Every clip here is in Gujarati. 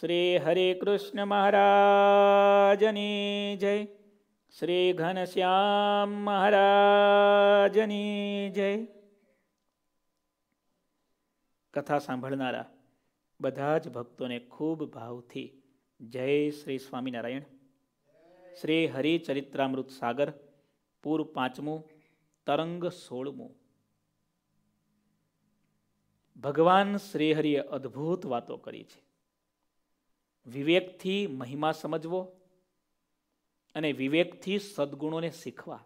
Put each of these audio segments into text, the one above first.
શ્રી હરે કૃષ્ણ મહારાજની જય શ્રી ઘનશ્યામ મહારાજની જય કથા સાંભળનારા બધા જ ભક્તોને ખૂબ ભાવથી જય શ્રી સ્વામિનારાયણ શ્રી હરિચરિત્રામૃત સાગર પૂર પાંચમું તરંગ સોળમું ભગવાન શ્રીહરિએ અદ્ભુત વાતો કરી છે વિવેકથી મહિમા સમજવો અને વિવેકથી સદગુણોને શીખવા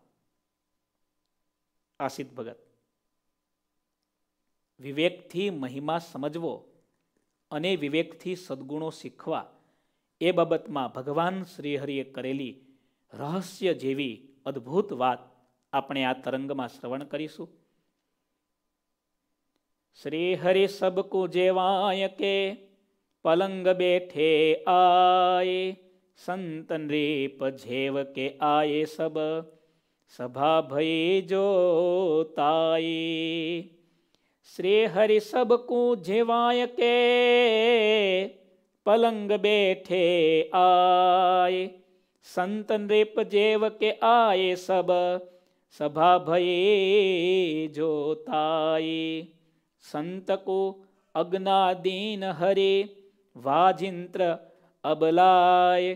આસિત ભગત વિવેકથી મહિમા સમજવો અને વિવેકથી સદગુણો શીખવા એ બાબતમાં ભગવાન શ્રીહરિએ કરેલી રહસ્ય જેવી અદ્ભુત વાત આપણે આ તરંગમાં શ્રવણ કરીશું શ્રીહરિ સબકુ જેવાય કે પલંગ બેઠે આય સંત નૃપ જેવ કે આય સબ સભા ભય જો તાય શ્રી હરિ સબ કુ જેવાય કે પલંગ બેઠે આય સંત નૃપ જેવ કે આય સબ સભા ભયે જોતાય સંતકો અજ્ઞાદીન હરે વાજિંત્ર અબલાય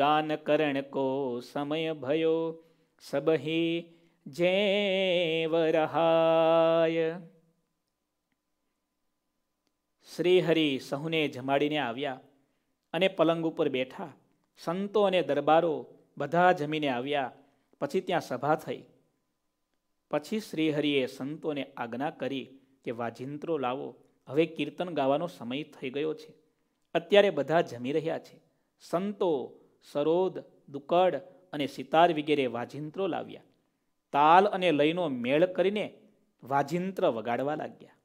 ગાન કરણ કો સમય ભયો સબહી જેવરહાય શ્રીહરિ સહુને જમાડીને આવ્યા અને પલંગ ઉપર બેઠા સંતો અને દરબારો બધા જમીને આવ્યા પછી ત્યાં સભા થઈ પછી શ્રીહરિએ સંતોને આજ્ઞા કરી કે વાજિંત્રો લાવો હવે કીર્તન ગાવાનો સમય થઈ ગયો છે અત્યારે બધા જમી રહ્યા છે સંતો સરોદ દુકડ અને સિતાર વગેરે વાજિંત્રો લાવ્યા તાલ અને લયનો મેળ કરીને વાજિંત્ર વગાડવા લાગ્યા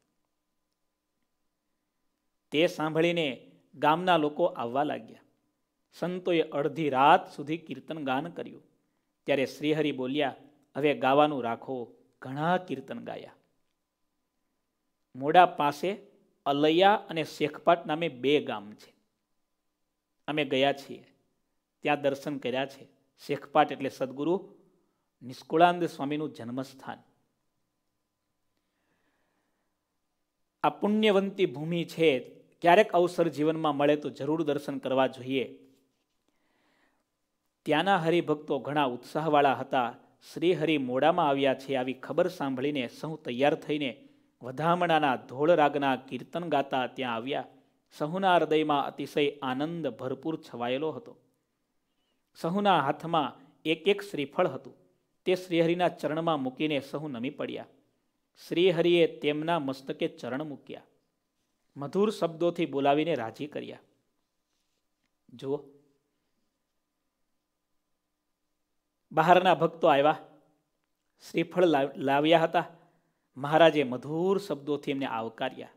તે સાંભળીને ગામના લોકો આવવા લાગ્યા સંતોએ અડધી રાત સુધી કીર્તન ગાન કર્યું ત્યારે શ્રીહરિ બોલ્યા હવે ગાવાનું રાખો ઘણા કીર્તન ગાયા મોડા પાસે અલૈયા અને શેખપાટ નામે બે ગામ છે અમે ગયા છીએ ત્યાં દર્શન કર્યા છે શેખપાટ એટલે સદગુરુ નિષ્કુળાનંદ સ્વામીનું જન્મસ્થાન આ પુણ્યવંતી ભૂમિ છે ક્યારેક અવસર જીવનમાં મળે તો જરૂર દર્શન કરવા જોઈએ ત્યાંના હરિભક્તો ઘણા ઉત્સાહવાળા હતા શ્રી હરિ મોડામાં આવ્યા છે આવી ખબર સાંભળીને સૌ તૈયાર થઈને વધામણાના ધોળ રાગના કીર્તન ગાતા ત્યાં આવ્યા સહુના હૃદયમાં અતિશય આનંદ ભરપૂર છવાયેલો હતો સહુના હાથમાં એક એક શ્રીફળ હતું તે શ્રીહરિના ચરણમાં મૂકીને સહુ નમી પડ્યા શ્રીહરિએ તેમના મસ્તકે ચરણ મૂક્યા મધુર શબ્દોથી બોલાવીને રાજી કર્યા જુઓ બહારના ભક્તો આવ્યા શ્રીફળ લાવ્યા હતા મહારાજે મધુર શબ્દોથી એમને આવકાર્યા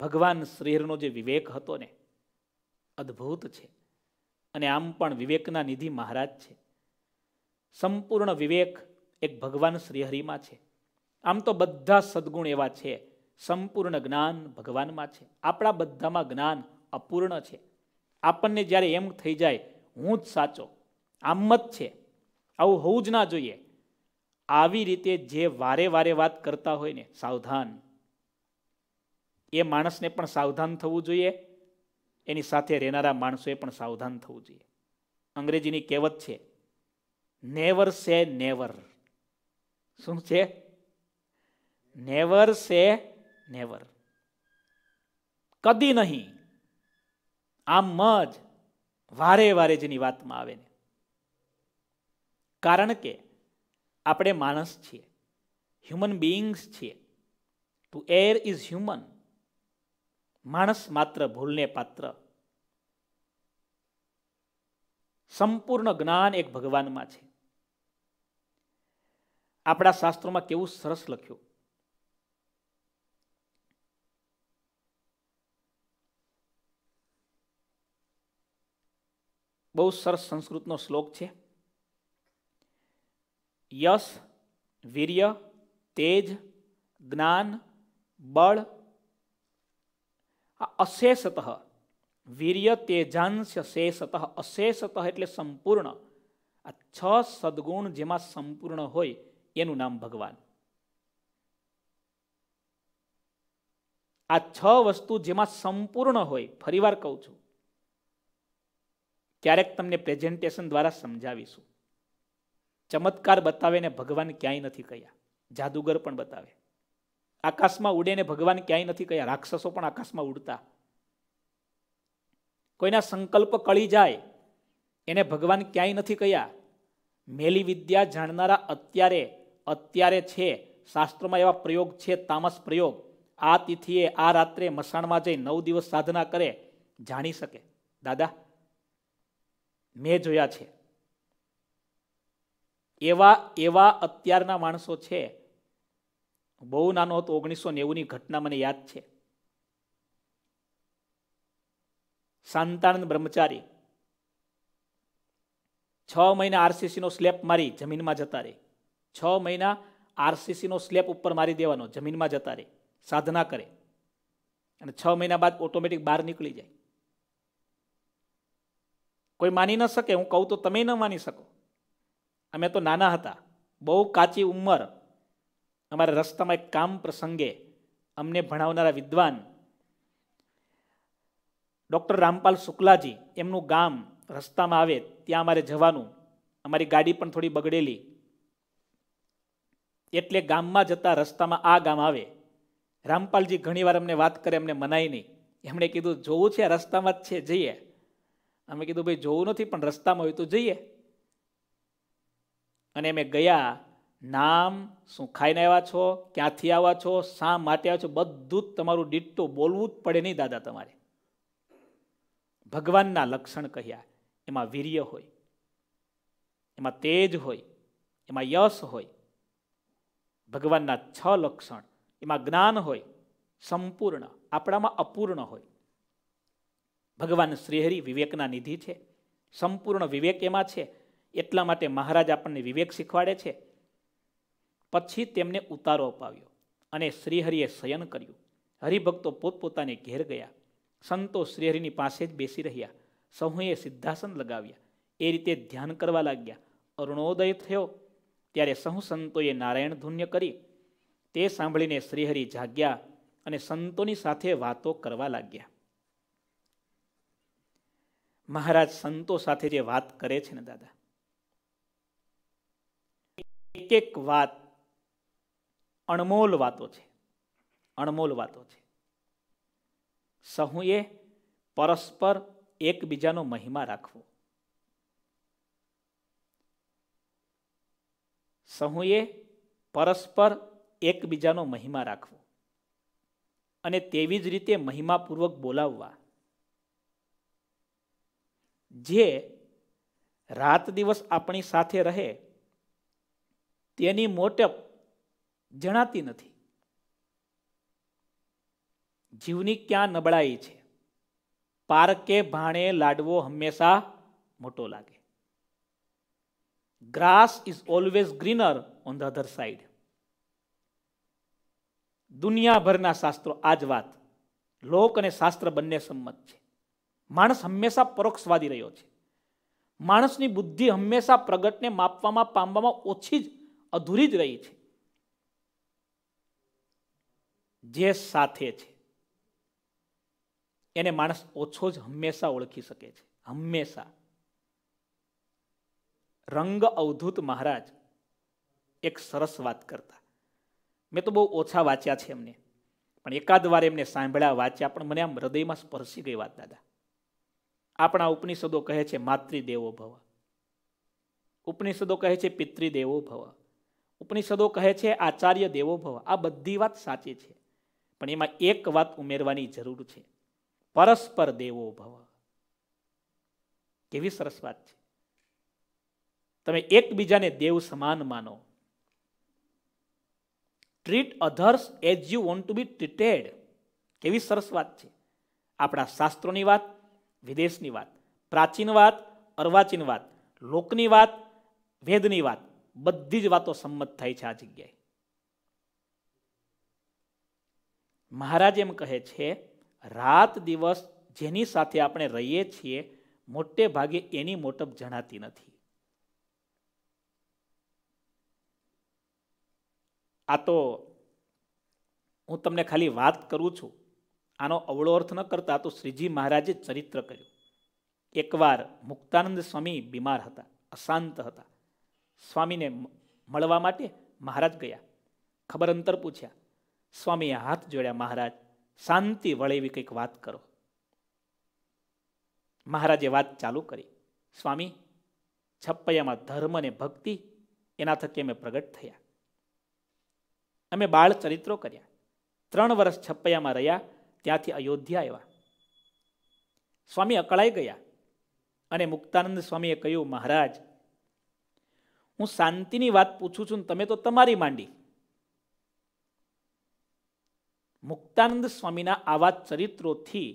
ભગવાન શ્રીહરનો જે વિવેક હતો ને અદ્ભુત છે અને આમ પણ વિવેકના નિધિ મહારાજ છે સંપૂર્ણ વિવેક એક ભગવાન શ્રીહરિમાં છે આમ તો બધા સદગુણ એવા છે સંપૂર્ણ જ્ઞાન ભગવાનમાં છે આપણા બધામાં જ્ઞાન અપૂર્ણ છે આપણને જ્યારે એમ થઈ જાય હું જ સાચો આમ જ છે આવું હોવું જ ના જોઈએ આવી રીતે જે વારે વારે વાત કરતા હોય ને સાવધાન એ માણસને પણ સાવધાન થવું જોઈએ એની સાથે રહેનારા માણસોએ પણ સાવધાન થવું જોઈએ અંગ્રેજીની કહેવત છે નેવર સે નેવર શું છે નેવર સે નેવર કદી નહીં આમ જ વારે વારે જેની વાતમાં આવે ને કારણ કે આપણે માણસ છીએ હ્યુમન બિઈંગ્સ છીએ ટુ એર ઇઝ હ્યુમન માણસ માત્ર ભૂલને પાત્ર સંપૂર્ણ જ્ઞાન એક ભગવાનમાં છે આપણા શાસ્ત્રોમાં કેવું સરસ લખ્યું બહુ સરસ સંસ્કૃતનો શ્લોક છે યશ વીર્ય તેજ જ્ઞાન બળ આ અશેષત વીર્ય તેજાંશ શેષત અશેષત એટલે સંપૂર્ણ આ છ સદગુણ જેમાં સંપૂર્ણ હોય એનું નામ ભગવાન આ છ વસ્તુ જેમાં સંપૂર્ણ હોય ફરીવાર કહું છું ક્યારેક તમને પ્રેઝન્ટેશન દ્વારા સમજાવીશું ચમત્કાર બતાવે ને ભગવાન ક્યાંય નથી કહ્યા જાદુગર પણ બતાવે આકાશમાં ઉડે ને ભગવાન ક્યાંય નથી કહ્યા રાક્ષસો પણ આકાશમાં ઉડતા કોઈના સંકલ્પ કળી જાય એને ભગવાન ક્યાંય નથી કહ્યા મેલી વિદ્યા જાણનારા અત્યારે અત્યારે છે શાસ્ત્રમાં એવા પ્રયોગ છે તામસ પ્રયોગ આ તિથિએ આ રાત્રે મસાણમાં જઈ નવ દિવસ સાધના કરે જાણી શકે દાદા મેં જોયા છે એવા એવા અત્યારના માણસો છે બહુ નાનો હતો ઓગણીસો નેવુંની ઘટના મને યાદ છે શાંતાનંદ બ્રહ્મચારી છ મહિના આરસીસીનો સ્લેપ મારી જમીનમાં જતા રહે છ મહિના આરસીસીનો સ્લેપ ઉપર મારી દેવાનો જમીનમાં જતા રહે સાધના કરે અને છ મહિના બાદ ઓટોમેટિક બહાર નીકળી જાય કોઈ માની ન શકે હું કહું તો તમે ન માની શકો અમે તો નાના હતા બહુ કાચી ઉંમર અમારા રસ્તામાં એક કામ પ્રસંગે અમને ભણાવનારા વિદ્વાન ડૉક્ટર રામપાલ શુક્લાજી એમનું ગામ રસ્તામાં આવે ત્યાં અમારે જવાનું અમારી ગાડી પણ થોડી બગડેલી એટલે ગામમાં જતા રસ્તામાં આ ગામ આવે રામપાલજી ઘણીવાર અમને વાત કરે અમને મનાય નહીં એમણે કીધું જોવું છે રસ્તામાં જ છે જઈએ અમે કીધું ભાઈ જોવું નથી પણ રસ્તામાં હોય તો જઈએ અને અમે ગયા નામ શું ખાઈને આવ્યા છો ક્યાંથી આવ્યા છો શા માટે આવ્યા છો બધું જ તમારું ડીટો બોલવું જ પડે નહીં દાદા તમારે ભગવાનના લક્ષણ કહ્યા એમાં વીર્ય હોય એમાં તેજ હોય એમાં યશ હોય ભગવાનના છ લક્ષણ એમાં જ્ઞાન હોય સંપૂર્ણ આપણામાં અપૂર્ણ હોય ભગવાન શ્રીહરિ વિવેકના નિધિ છે સંપૂર્ણ વિવેક એમાં છે એટલા માટે મહારાજ આપણને વિવેક શીખવાડે છે પછી તેમને ઉતારો અપાવ્યો અને શ્રીહરિએ શયન કર્યું હરિભક્તો પોતપોતાને ઘેર ગયા સંતો શ્રીહરિની પાસે જ બેસી રહ્યા સહુએ સિદ્ધાસન લગાવ્યા એ રીતે ધ્યાન કરવા લાગ્યા અરુણોદય થયો ત્યારે સહુ સંતોએ નારાયણ ધૂન્ય કરી તે સાંભળીને શ્રીહરિ જાગ્યા અને સંતોની સાથે વાતો કરવા લાગ્યા મહારાજ સંતો સાથે જે વાત કરે છે ને દાદા એક એક વાત અણમોલ વાતો છે અણમોલ વાતો છે સહુએ પરસ્પર એકબીજાનો મહિમા રાખવો સહુએ પરસ્પર એકબીજાનો મહિમા રાખવો અને તેવી જ રીતે મહિમાપૂર્વક બોલાવવા જે રાત દિવસ આપણી સાથે રહે તેની મોટપ જણાતી નથી જીવની ક્યાં નબળાઈ છે પાર કે ભાણે લાડવો હંમેશા મોટો લાગે grass is always greener on the other side દુનિયાભરના શાસ્ત્રો આ જ વાત લોક અને શાસ્ત્ર બંને સંમત છે માણસ હંમેશા પરોક્ષવાદી રહ્યો છે માણસની બુદ્ધિ હંમેશા પ્રગટને માપવામાં પામવામાં ઓછી જ અધૂરી જ રહી છે જે સાથે છે એને માણસ ઓછો જ હંમેશા ઓળખી શકે છે હંમેશા રંગ અવધૂત મહારાજ એક સરસ વાત કરતા મેં તો બહુ ઓછા વાંચ્યા છે એમને પણ એકાદ વાર એમને સાંભળ્યા વાંચ્યા પણ મને આમ હૃદયમાં સ્પર્શી ગઈ વાત દાદા આપણા ઉપનિષદો કહે છે માતૃદેવો ભવ ઉપનિષદો કહે છે પિતૃદેવો ભવ ઉપનિષદો કહે છે આચાર્ય દેવો ભવ આ બધી વાત સાચી છે પણ એમાં એક વાત ઉમેરવાની જરૂર છે પરસ્પર દેવો ભવ કેવી સરસ વાત છે તમે એકબીજાને દેવ સમાન માનો treat others as you want to be treated કેવી સરસ વાત છે આપણા શાસ્ત્રોની વાત વિદેશની વાત પ્રાચીન વાત અર્વાચીન વાત લોકની વાત વેદની વાત બધી જ વાતો સંમત થાય છે આ જગ્યાએ મહારાજ એમ કહે છે રાત દિવસ જેની સાથે આપણે રહીએ છીએ મોટે ભાગે એની મોટપ જણાતી નથી આ તો હું તમને ખાલી વાત કરું છું આનો અવળો અર્થ ન કરતા તો શ્રીજી મહારાજે ચરિત્ર કર્યું એકવાર મુક્તાનંદ સ્વામી બીમાર હતા અશાંત હતા સ્વામીને મળવા માટે મહારાજ ગયા ખબર અંતર પૂછ્યા સ્વામીએ હાથ જોડ્યા મહારાજ શાંતિ વળે એવી કંઈક વાત કરો મહારાજે વાત ચાલુ કરી સ્વામી છપ્પૈયામાં ધર્મ અને ભક્તિ એના થકી અમે પ્રગટ થયા અમે બાળ ચરિત્રો કર્યા ત્રણ વર્ષ છપ્પૈયામાં રહ્યા ત્યાંથી અયોધ્યા આવ્યા સ્વામી અકળાઈ ગયા અને મુક્તાનંદ સ્વામીએ કહ્યું મહારાજ હું શાંતિની વાત પૂછું છું તમે તો તમારી માંડી મુક્તાનંદ સ્વામીના આવા ચરિત્રોથી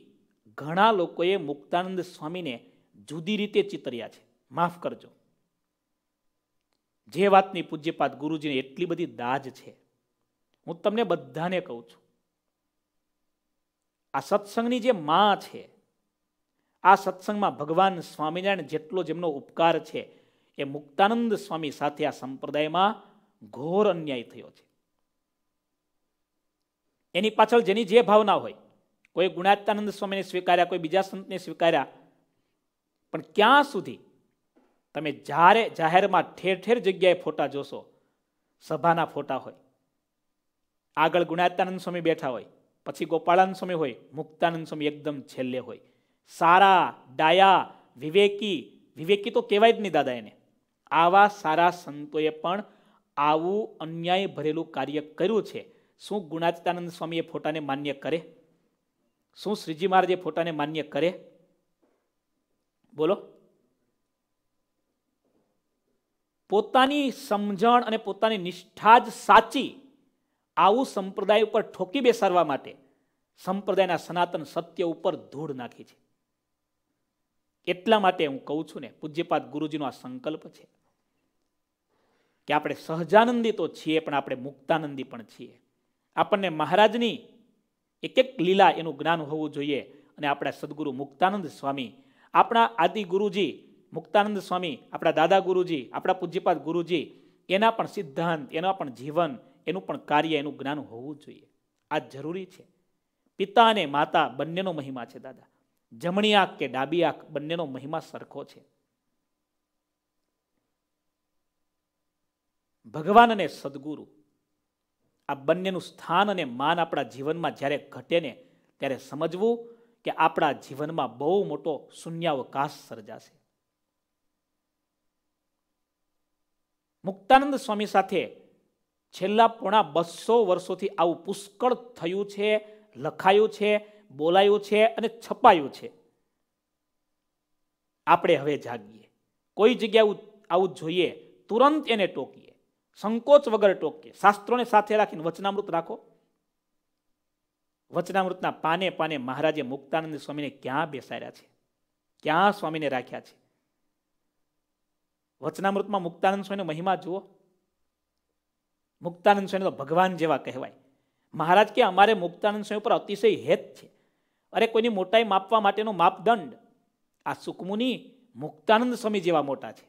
ઘણા લોકોએ મુક્તાનંદ સ્વામીને જુદી રીતે ચિતર્યા છે માફ કરજો જે વાતની પૂજ્યપાત ગુરુજીને એટલી બધી દાજ છે હું તમને બધાને કહું છું આ સત્સંગની જે માં છે આ સત્સંગમાં ભગવાન સ્વામિનારાયણ જેટલો જેમનો ઉપકાર છે એ મુક્તાનંદ સ્વામી સાથે આ સંપ્રદાયમાં ઘોર અન્યાય થયો છે એની પાછળ જેની જે ભાવના હોય કોઈ ગુણાત્યાનંદ સ્વામીને સ્વીકાર્યા કોઈ બીજા સંતને સ્વીકાર્યા પણ ક્યાં સુધી તમે જ્યારે જાહેરમાં ઠેર ઠેર જગ્યાએ ફોટા જોશો સભાના ફોટા હોય આગળ ગુણાત્યાનંદ સ્વામી બેઠા હોય પછી ગોપાળાનંદ સ્વામી હોય મુક્તાનંદ સ્વામી એકદમ છેલ્લે હોય સારા ડાયા વિવેકી વિવેકી તો કહેવાય જ નહીં દાદા એને આવા સારા સંતોએ પણ આવું અન્યાય ભરેલું કાર્ય કર્યું છે શું ગુણાતીતાનંદ સ્વામીએ ફોટાને માન્ય કરે શું શ્રીજી મહારાજ ફોટાને માન્ય કરે બોલો પોતાની સમજણ અને પોતાની નિષ્ઠા જ સાચી આવું સંપ્રદાય ઉપર ઠોકી બેસાડવા માટે સંપ્રદાયના સનાતન સત્ય ઉપર ધૂળ નાખી છે એટલા માટે હું કહું છું ને પૂજ્યપાત ગુરુજીનો આ સંકલ્પ છે કે આપણે સહજાનંદી તો છીએ પણ આપણે મુક્તાનંદી પણ છીએ આપણને મહારાજની એક એક લીલા એનું જ્ઞાન હોવું જોઈએ અને આપણા સદગુરુ મુક્તાનંદ સ્વામી આપણા આદિ ગુરુજી મુક્તાનંદ સ્વામી આપણા દાદા ગુરુજી આપણા પૂજ્યપાદ ગુરુજી એના પણ સિદ્ધાંત એના પણ જીવન એનું પણ કાર્ય એનું જ્ઞાન હોવું જોઈએ આ જરૂરી છે પિતા અને માતા બંનેનો મહિમા છે દાદા જમણી આંખ કે ડાબી આંખ બંનેનો મહિમા સરખો છે ભગવાન અને સદગુરુ આ બંનેનું સ્થાન અને માન આપણા જીવનમાં જ્યારે ઘટે ને ત્યારે સમજવું કે આપણા જીવનમાં બહુ મોટો શૂન્યાવકાશ સર્જાશે મુક્તાનંદ સ્વામી સાથે છેલ્લા પોણા બસો વર્ષોથી આવું પુષ્કળ થયું છે લખાયું છે બોલાયું છે અને છપાયું છે આપણે હવે જાગીએ કોઈ જગ્યા આવું જોઈએ તુરંત એને ટોકીએ સંકોચ વગર ટોકે શાસ્ત્રોને સાથે રાખીને વચનામૃત રાખો વચનામૃતના પાને પાને મહારાજે મુક્તાનંદ સ્વામીને ક્યાં બેસાડ્યા છે ક્યાં સ્વામીને રાખ્યા છે વચનામૃતમાં મુક્તાનંદ સ્વામીનો મહિમા જુઓ મુક્તાનંદ સ્વામી તો ભગવાન જેવા કહેવાય મહારાજ કે અમારે મુક્તાનંદ સ્વામી ઉપર અતિશય હેત છે અરે કોઈની મોટાઈ માપવા માટેનો માપદંડ આ સુકમુની મુક્તાનંદ સ્વામી જેવા મોટા છે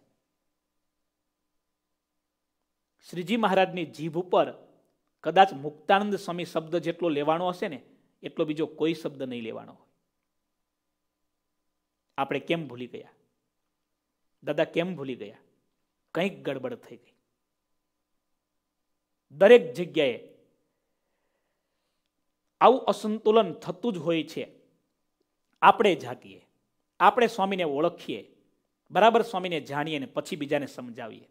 શ્રીજી મહારાજની જીભ ઉપર કદાચ મુક્તાનંદ સ્વામી શબ્દ જેટલો લેવાનો હશે ને એટલો બીજો કોઈ શબ્દ નહીં લેવાનો હોય આપણે કેમ ભૂલી ગયા દાદા કેમ ભૂલી ગયા કંઈક ગડબડ થઈ ગઈ દરેક જગ્યાએ આવું અસંતુલન થતું જ હોય છે આપણે જાગીએ આપણે સ્વામીને ઓળખીએ બરાબર સ્વામીને જાણીએ ને પછી બીજાને સમજાવીએ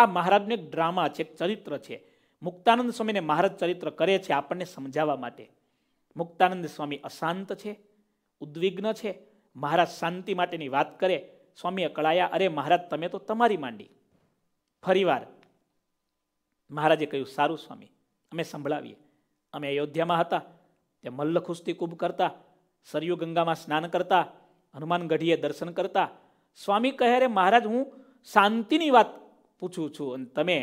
આ મહારાજનું એક ડ્રામા છે એક ચરિત્ર છે મુક્તાનંદ સ્વામીને મહારાજ ચરિત્ર કરે છે આપણને સમજાવવા માટે મુક્તાનંદ સ્વામી અશાંત છે ઉદ્વિગ્ન છે મહારાજ શાંતિ માટેની વાત કરે સ્વામીએ કળાયા અરે મહારાજ તમે તો તમારી માંડી ફરીવાર મહારાજે કહ્યું સારું સ્વામી અમે સંભળાવીએ અમે અયોધ્યામાં હતા તે મલ્લ ખુસ્તી કુંભ કરતા સરયુ ગંગામાં સ્નાન કરતા હનુમાનગઢીએ દર્શન કરતા સ્વામી કહે અરે મહારાજ હું શાંતિની વાત પૂછું છું અને તમે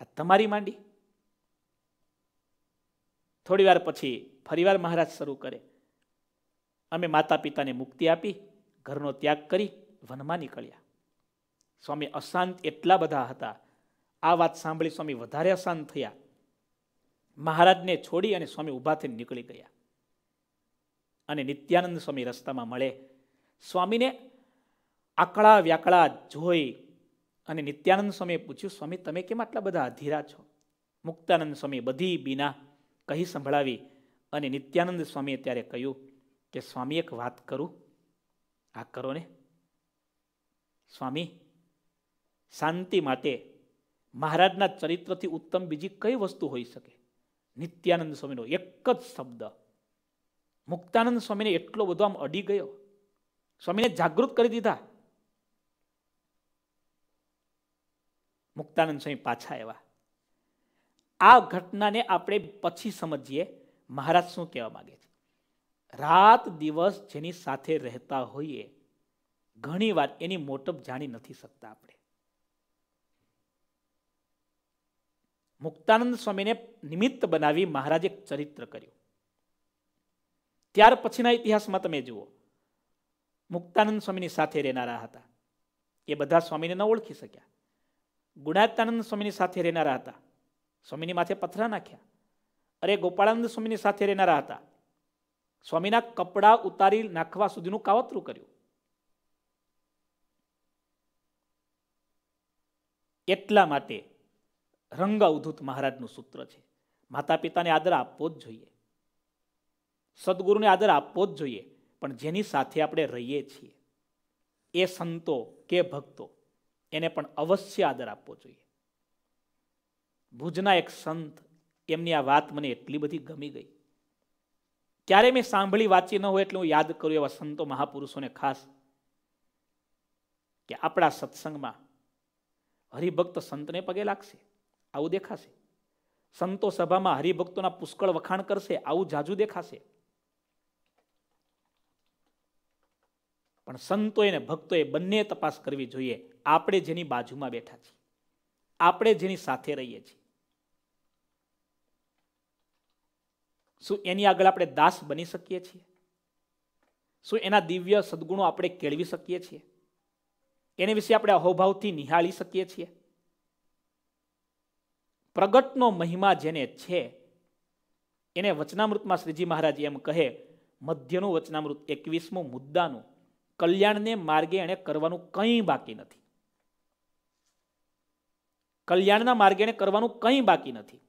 આ તમારી માંડી થોડી વાર પછી ફરીવાર મહારાજ શરૂ કરે અમે માતા પિતાને મુક્તિ આપી ઘરનો ત્યાગ કરી વનમાં નીકળ્યા સ્વામી અશાંત એટલા બધા હતા આ વાત સાંભળી સ્વામી વધારે અશાંત થયા મહારાજને છોડી અને સ્વામી ઊભા થઈને નીકળી ગયા અને નિત્યાનંદ સ્વામી રસ્તામાં મળે સ્વામીને આકળા વ્યાકળા જોઈ અને નિત્યાનંદ સ્વામીએ પૂછ્યું સ્વામી તમે કેમ આટલા બધા અધીરા છો મુક્તાનંદ સ્વામી બધી બીના કહી સંભળાવી અને નિત્યાનંદ સ્વામીએ ત્યારે કહ્યું કે સ્વામી એક વાત કરું આ કરો ને સ્વામી શાંતિ માટે મહારાજના ચરિત્રથી ઉત્તમ બીજી કઈ વસ્તુ હોઈ શકે નિત્યાનંદ સ્વામીનો એક જ શબ્દ મુક્તાનંદ સ્વામીને એટલો બધો આમ અડી ગયો સ્વામીને જાગૃત કરી દીધા મુક્તાનંદ સ્વામી પાછા આવ્યા આ ઘટનાને આપણે પછી સમજીએ મહારાજ શું કહેવા માગે છે રાત દિવસ જેની સાથે રહેતા હોઈએ ઘણી વાર એની મોટપ જાણી નથી શકતા આપણે મુક્તાનંદ સ્વામીને નિમિત્ત બનાવી મહારાજે ચરિત્ર કર્યું ત્યાર પછીના ઇતિહાસમાં તમે જુઓ મુક્તાનંદ સ્વામીની સાથે રહેનારા હતા એ બધા સ્વામીને ન ઓળખી શક્યા ગુણાતાનંદ સ્વામીની સાથે રહેનારા હતા સ્વામીની માથે પથરા નાખ્યા અરે ગોપાળાનંદ સ્વામીની સાથે રહેનારા હતા સ્વામીના કપડાં ઉતારી નાખવા સુધીનું કાવતરું કર્યું એટલા માટે રંગ અવધૂત મહારાજનું સૂત્ર છે માતા પિતાને આદર આપવો જ જોઈએ સદગુરુને આદર આપવો જ જોઈએ પણ જેની સાથે આપણે રહીએ છીએ એ સંતો કે ભક્તો એને પણ અવશ્ય આદર આપવો જોઈએ ભુજના એક સંત એમની આ વાત મને એટલી બધી ગમી ગઈ ક્યારે મેં સાંભળી વાંચી ન હોય એટલે હું યાદ કરું એવા સંતો મહાપુરુષોને ખાસ કે આપણા સત્સંગમાં હરિભક્ત સંતને પગે લાગશે આવું દેખાશે સંતો સભામાં હરિભક્તોના પુષ્કળ વખાણ કરશે આવું જાજુ દેખાશે પણ સંતોએ અને ભક્તોએ બંને તપાસ કરવી જોઈએ આપણે જેની બાજુમાં બેઠા છીએ આપણે જેની સાથે રહીએ છીએ શું એની આગળ આપણે દાસ બની શકીએ છીએ શું એના દિવ્ય સદગુણો આપણે કેળવી શકીએ છીએ એને વિશે આપણે અહોભાવથી નિહાળી શકીએ છીએ પ્રગટનો મહિમા જેને છે એને વચનામૃતમાં શ્રીજી મહારાજ એમ કહે મધ્યનું વચનામૃત એકવીસમું મુદ્દાનું કલ્યાણને માર્ગે એણે કરવાનું કંઈ બાકી નથી કલ્યાણના માર્ગે કરવાનું કંઈ બાકી નથી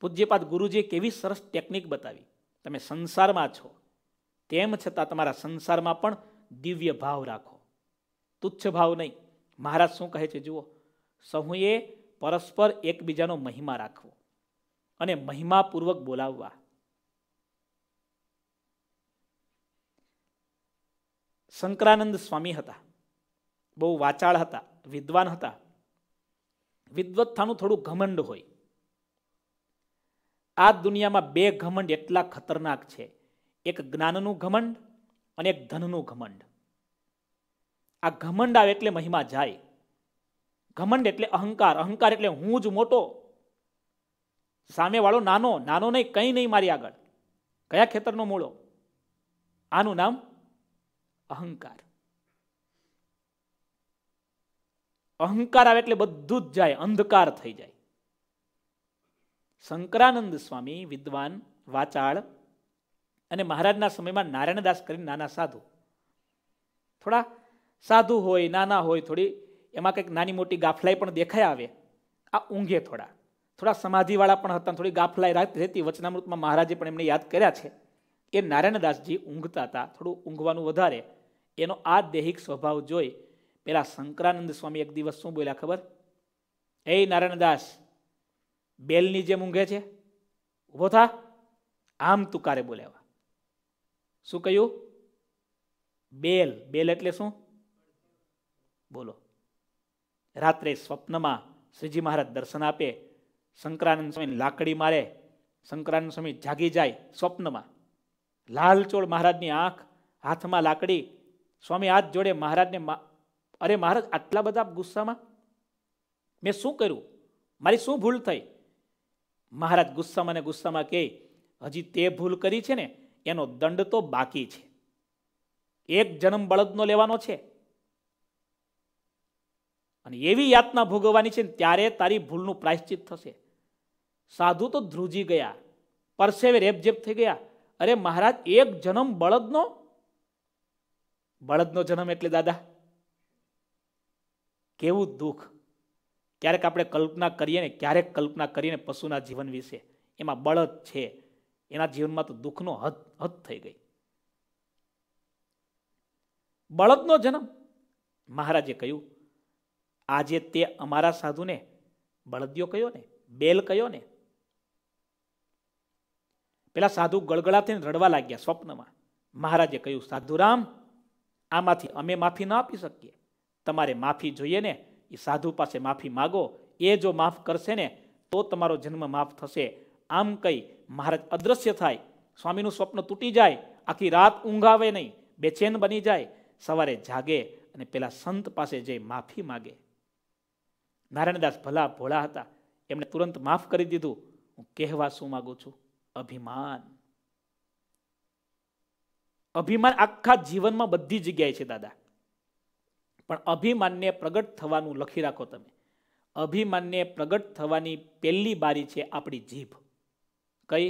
પૂજ્યપાદ ગુરુજીએ કેવી સરસ ટેકનિક બતાવી તમે સંસારમાં છો તેમ છતાં તમારા સંસારમાં પણ દિવ્ય ભાવ રાખો તુચ્છ ભાવ નહીં મહારાજ શું કહે છે જુઓ સહુએ પરસ્પર એકબીજાનો મહિમા રાખવો અને મહિમાપૂર્વક બોલાવવા શંકરાનંદ સ્વામી હતા બહુ વાચાળ હતા વિદ્વાન હતા વિદ્વત્થાનું થોડું ઘમંડ હોય આ દુનિયામાં બે ઘમંડ એટલા ખતરનાક છે એક જ્ઞાનનું ઘમંડ અને એક ધનનું ઘમંડ આ ઘમંડ આવે એટલે મહિમા જાય ઘમંડ એટલે અહંકાર અહંકાર એટલે હું જ મોટો સામેવાળો નાનો નાનો નહીં કંઈ નહીં મારી આગળ કયા ખેતરનો મૂળો આનું નામ અહંકાર અહંકાર આવે એટલે બધું જ જાય અંધકાર થઈ જાય શંકરાનંદ સ્વામી વિદ્વાન વાચાળ અને મહારાજના સમયમાં નારાયણદાસ કરીને નાના સાધુ થોડા સાધુ હોય નાના હોય થોડી એમાં કંઈક નાની મોટી ગાફલાઈ પણ દેખાય આવે આ ઊંઘે થોડા થોડા સમાધિવાળા પણ હતા થોડી ગાફલાઈ રહેતી વચનામૃતમાં મહારાજે પણ એમને યાદ કર્યા છે એ નારાયણદાસજી ઊંઘતા હતા થોડું ઊંઘવાનું વધારે એનો આ દૈહિક સ્વભાવ જોઈ પેલા શંકરાનંદ સ્વામી એક દિવસ શું બોલ્યા ખબર એ નારાયણદાસ બેલની જેમ ઊંઘે છે ઊભો થા આમ તુકારે બોલાવા શું કહ્યું બેલ બેલ એટલે શું બોલો રાત્રે સ્વપ્નમાં શ્રીજી મહારાજ દર્શન આપે શંકરાનંદ સ્વામી લાકડી મારે શંકરાનંદ સ્વામી જાગી જાય સ્વપ્નમાં લાલચોળ મહારાજની આંખ હાથમાં લાકડી સ્વામી હાથ જોડે મહારાજને અરે મહારાજ આટલા બધા ગુસ્સામાં મેં શું કર્યું મારી શું ભૂલ થઈ મહારાજ ગુસ્સામાં ને ગુસ્સામાં કહે હજી તે ભૂલ કરી છે ને એનો દંડ તો બાકી છે એક જન્મ બળદનો લેવાનો છે અને એવી યાતના ભોગવવાની છે ત્યારે તારી ભૂલનું પ્રાયશ્ચિત થશે સાધુ તો ધ્રુજી ગયા પરસેવે રેપઝેપ થઈ ગયા અરે મહારાજ એક જન્મ બળદનો બળદનો જન્મ એટલે દાદા કેવું દુઃખ ક્યારેક આપણે કલ્પના કરીએ ને ક્યારેક કલ્પના કરીને પશુના જીવન વિશે એમાં બળદ છે એના જીવનમાં તો દુઃખનો હદ હદ થઈ ગઈ બળદનો જન્મ મહારાજે કહ્યું આજે તે અમારા સાધુને બળદિયો કયો ને બેલ કયો ને પેલા સાધુ ગળગળાથી રડવા લાગ્યા સ્વપ્નમાં મહારાજે કહ્યું સાધુરામ આમાંથી અમે માફી ન આપી શકીએ તમારે માફી જોઈએ ને એ સાધુ પાસે માફી માગો એ જો માફ કરશે ને તો તમારો જન્મ માફ થશે આમ કઈ મહારાજ અદ્રશ્ય થાય સ્વામીનું સ્વપ્ન તૂટી જાય આખી રાત ઊંઘાવે આવે નહીં બેચેન બની જાય સવારે જાગે અને પેલા સંત પાસે જઈ માફી માગે નારાયણદાસ ભલા ભોળા હતા એમણે તુરંત માફ કરી દીધું હું કહેવા શું માગું છું અભિમાન અભિમાન આખા જીવનમાં બધી જગ્યાએ છે દાદા પણ અભિમાનને પ્રગટ થવાનું લખી રાખો તમે અભિમાનને પ્રગટ થવાની પહેલી બારી છે આપણી જીભ કઈ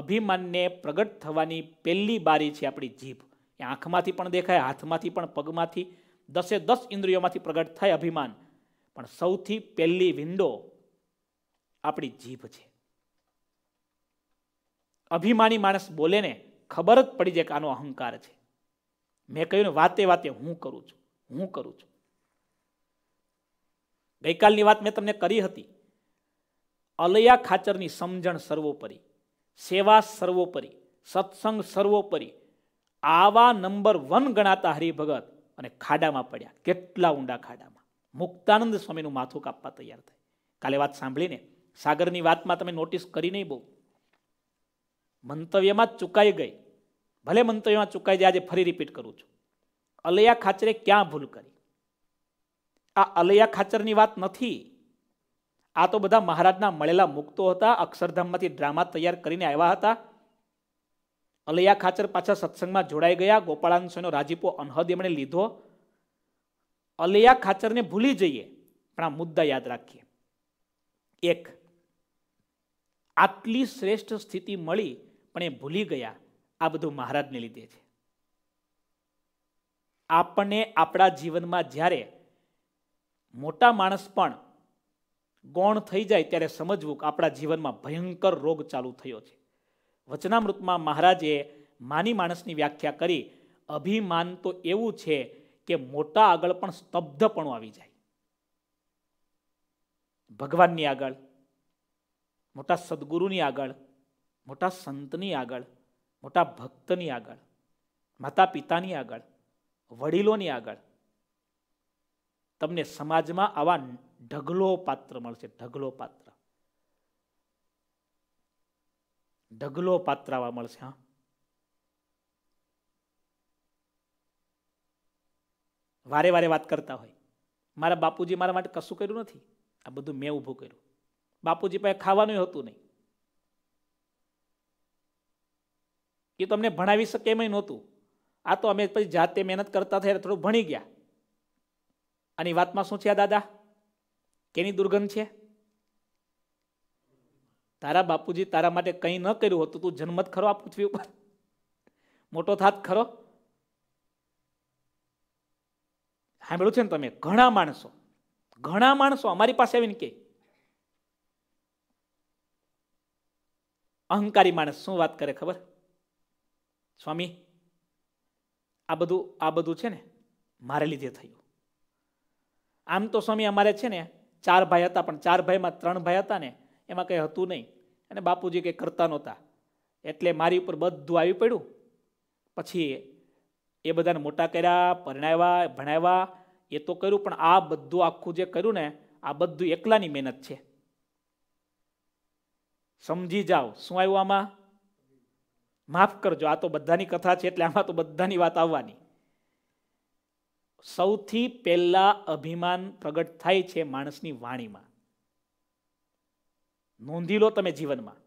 અભિમાનને પ્રગટ થવાની પહેલી બારી છે આપણી જીભ એ આંખમાંથી પણ દેખાય હાથમાંથી પણ પગમાંથી દસે દસ ઇન્દ્રિયોમાંથી પ્રગટ થાય અભિમાન પણ સૌથી પહેલી વિન્ડો આપણી જીભ છે અભિમાની માણસ બોલે ને ખબર જ પડી જાય કે આનો અહંકાર છે મેં કહ્યું ને વાતે વાતે હું કરું છું હું કરું છું ગઈકાલની વાત મેં તમને કરી હતી અલૈયા ખાચરની સમજણ સર્વોપરી સેવા સર્વોપરી સત્સંગ સર્વોપરી આવા નંબર વન ગણાતા હરિભગત અને ખાડામાં પડ્યા કેટલા ઊંડા ખાડામાં મુક્તાનંદ સ્વામીનું માથું કાપવા તૈયાર થાય કાલે વાત સાંભળીને સાગરની વાતમાં તમે નોટિસ કરી નહીં બહુ મંતવ્યમાં ચુકાઈ ગઈ ભલે મંતવ્યમાં ચૂકાઈ જાય આજે ફરી રિપીટ કરું છું અલૈયા ખાચરે ક્યાં ભૂલ કરી આ અલૈયા ખાચરની વાત નથી આ તો બધા મહારાજના મળેલા મુક્તો હતા અક્ષરધામમાંથી ડ્રામા તૈયાર કરીને આવ્યા હતા અલૈયા ખાચર પાછા સત્સંગમાં જોડાઈ ગયા ગોપાળાંશનો રાજીપો અનહદ એમણે લીધો અલૈયા ખાચરને ભૂલી જઈએ પણ આ મુદ્દા યાદ રાખીએ એક આટલી શ્રેષ્ઠ સ્થિતિ મળી પણ એ ભૂલી ગયા આ બધું મહારાજને લીધે છે આપણને આપણા જીવનમાં જ્યારે મોટા માણસ પણ ગૌણ થઈ જાય ત્યારે સમજવું કે આપણા જીવનમાં ભયંકર રોગ ચાલુ થયો છે વચનામૃતમાં મહારાજે માની માણસની વ્યાખ્યા કરી અભિમાન તો એવું છે કે મોટા આગળ પણ સ્તબ્ધપણું આવી જાય ભગવાનની આગળ મોટા સદગુરુની આગળ મોટા સંતની આગળ મોટા ભક્તની આગળ માતા પિતાની આગળ વડીલોની આગળ તમને સમાજમાં આવા ઢગલો પાત્ર મળશે ઢગલો પાત્ર ઢગલો પાત્ર આવા મળશે હા વારે વારે વાત કરતા હોય મારા બાપુજી મારા માટે કશું કર્યું નથી આ બધું મેં ઊભું કર્યું બાપુજી પાસે ખાવાનું હતું નહીં એ તમને ભણાવી શકે એમ નહોતું આ તો અમે પછી જાતે મહેનત કરતા થયા થોડું ભણી ગયા અને વાતમાં શું છે આ દાદા કેની દુર્ગંધ છે તારા બાપુજી તારા માટે કંઈ ન કર્યું હતું તું જન્મત ખરો આ પૃથ્વી ઉપર મોટો થાત ખરો સાંભળ્યું છે ને તમે ઘણા માણસો ઘણા માણસો અમારી પાસે આવીને કે અહંકારી માણસ શું વાત કરે ખબર સ્વામી આ બધું આ બધું છે ને મારે લીધે થયું આમ તો સ્વામી અમારે છે ને ચાર ભાઈ હતા પણ ચાર ભાઈમાં ત્રણ ભાઈ હતા ને એમાં કંઈ હતું નહીં અને બાપુજી કંઈ કરતા નહોતા એટલે મારી ઉપર બધું આવી પડ્યું પછી એ બધાને મોટા કર્યા પરણાવ્યા ભણાવ્યા એ તો કર્યું પણ આ બધું આખું જે કર્યું ને આ બધું એકલાની મહેનત છે સમજી જાઓ શું આવ્યું આમાં માફ કરજો આ તો બધાની કથા છે એટલે આમાં તો બધાની વાત આવવાની સૌથી પહેલાં અભિમાન પ્રગટ થાય છે માણસની વાણીમાં નોંધી લો તમે જીવનમાં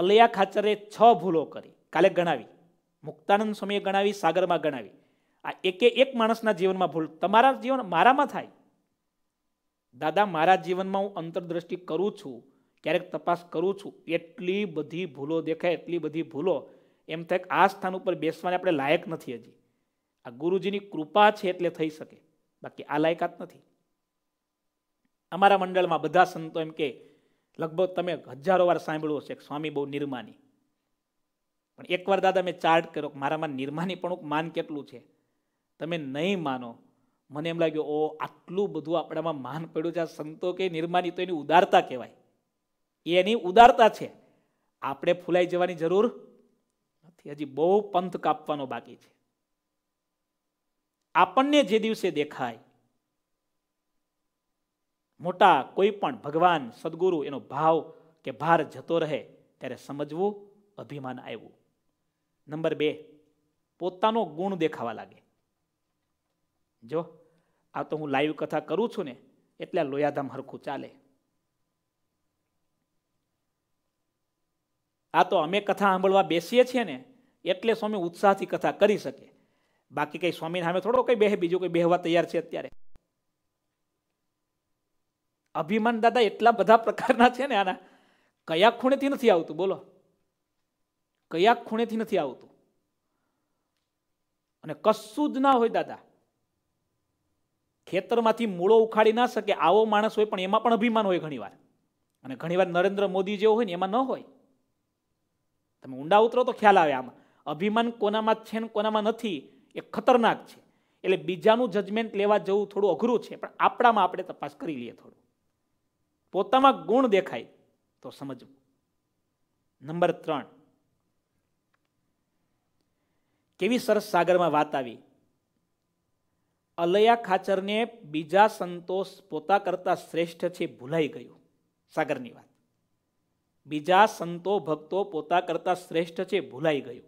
અલૈયા ખાચરે છ ભૂલો કરી કાલે ગણાવી મુક્તાનંદ સ્વામીએ ગણાવી સાગરમાં ગણાવી આ એકે એક માણસના જીવનમાં ભૂલ તમારા જીવન મારામાં થાય દાદા મારા જીવનમાં હું અંતરદ્રષ્ટિ કરું છું ક્યારેક તપાસ કરું છું એટલી બધી ભૂલો દેખાય એટલી બધી ભૂલો એમ થાય કે આ સ્થાન ઉપર બેસવાને આપણે લાયક નથી હજી આ ગુરુજીની કૃપા છે એટલે થઈ શકે બાકી આ લાયકાત નથી અમારા મંડળમાં બધા સંતો એમ કે લગભગ તમે હજારો વાર સાંભળ્યો હશે સ્વામી બહુ નિર્માની પણ એકવાર દાદા મેં ચાર્ટ કર્યો મારામાં નિર્માની પણ માન કેટલું છે તમે નહીં માનો મને એમ લાગ્યું ઓ આટલું બધું આપણામાં માન પડ્યું છે આ સંતો કે નિર્માની તો એની ઉદારતા કહેવાય એની ઉદારતા છે આપણે ફૂલાઈ જવાની જરૂર નથી હજી બહુ પંથ કાપવાનો બાકી છે આપણને જે દિવસે દેખાય મોટા કોઈ પણ ભગવાન સદગુરુ એનો ભાવ કે ભાર જતો રહે ત્યારે સમજવું અભિમાન આવ્યું નંબર બે પોતાનો ગુણ દેખાવા લાગે જો આ તો હું લાઈવ કથા કરું છું ને એટલે લોયાધામ હરખું ચાલે આ તો અમે કથા સાંભળવા બેસીએ છીએ ને એટલે સ્વામી ઉત્સાહથી કથા કરી શકે બાકી કંઈ સ્વામી સામે થોડો કંઈ બેહે બીજું કંઈ બેહવા તૈયાર છે અત્યારે અભિમાન દાદા એટલા બધા પ્રકારના છે ને આના કયા ખૂણેથી નથી આવતું બોલો કયા ખૂણેથી નથી આવતું અને કશું જ ના હોય દાદા ખેતરમાંથી મૂળો ઉખાડી ના શકે આવો માણસ હોય પણ એમાં પણ અભિમાન હોય ઘણીવાર અને ઘણીવાર નરેન્દ્ર મોદી જેવો હોય ને એમાં ન હોય તમે ઊંડા ઉતરો તો ખ્યાલ આવે આમાં અભિમાન કોનામાં છે ને કોનામાં નથી એ ખતરનાક છે એટલે બીજાનું જજમેન્ટ લેવા જવું થોડું અઘરું છે પણ આપણામાં આપણે તપાસ કરી લઈએ થોડું પોતામાં ગુણ દેખાય તો સમજવું નંબર ત્રણ કેવી સરસ સાગરમાં વાત આવી અલયા ખાચરને બીજા સંતોષ પોતા કરતા શ્રેષ્ઠ છે ભૂલાઈ ગયું સાગરની વાત બીજા સંતો ભક્તો પોતા કરતાં શ્રેષ્ઠ છે ભૂલાઈ ગયું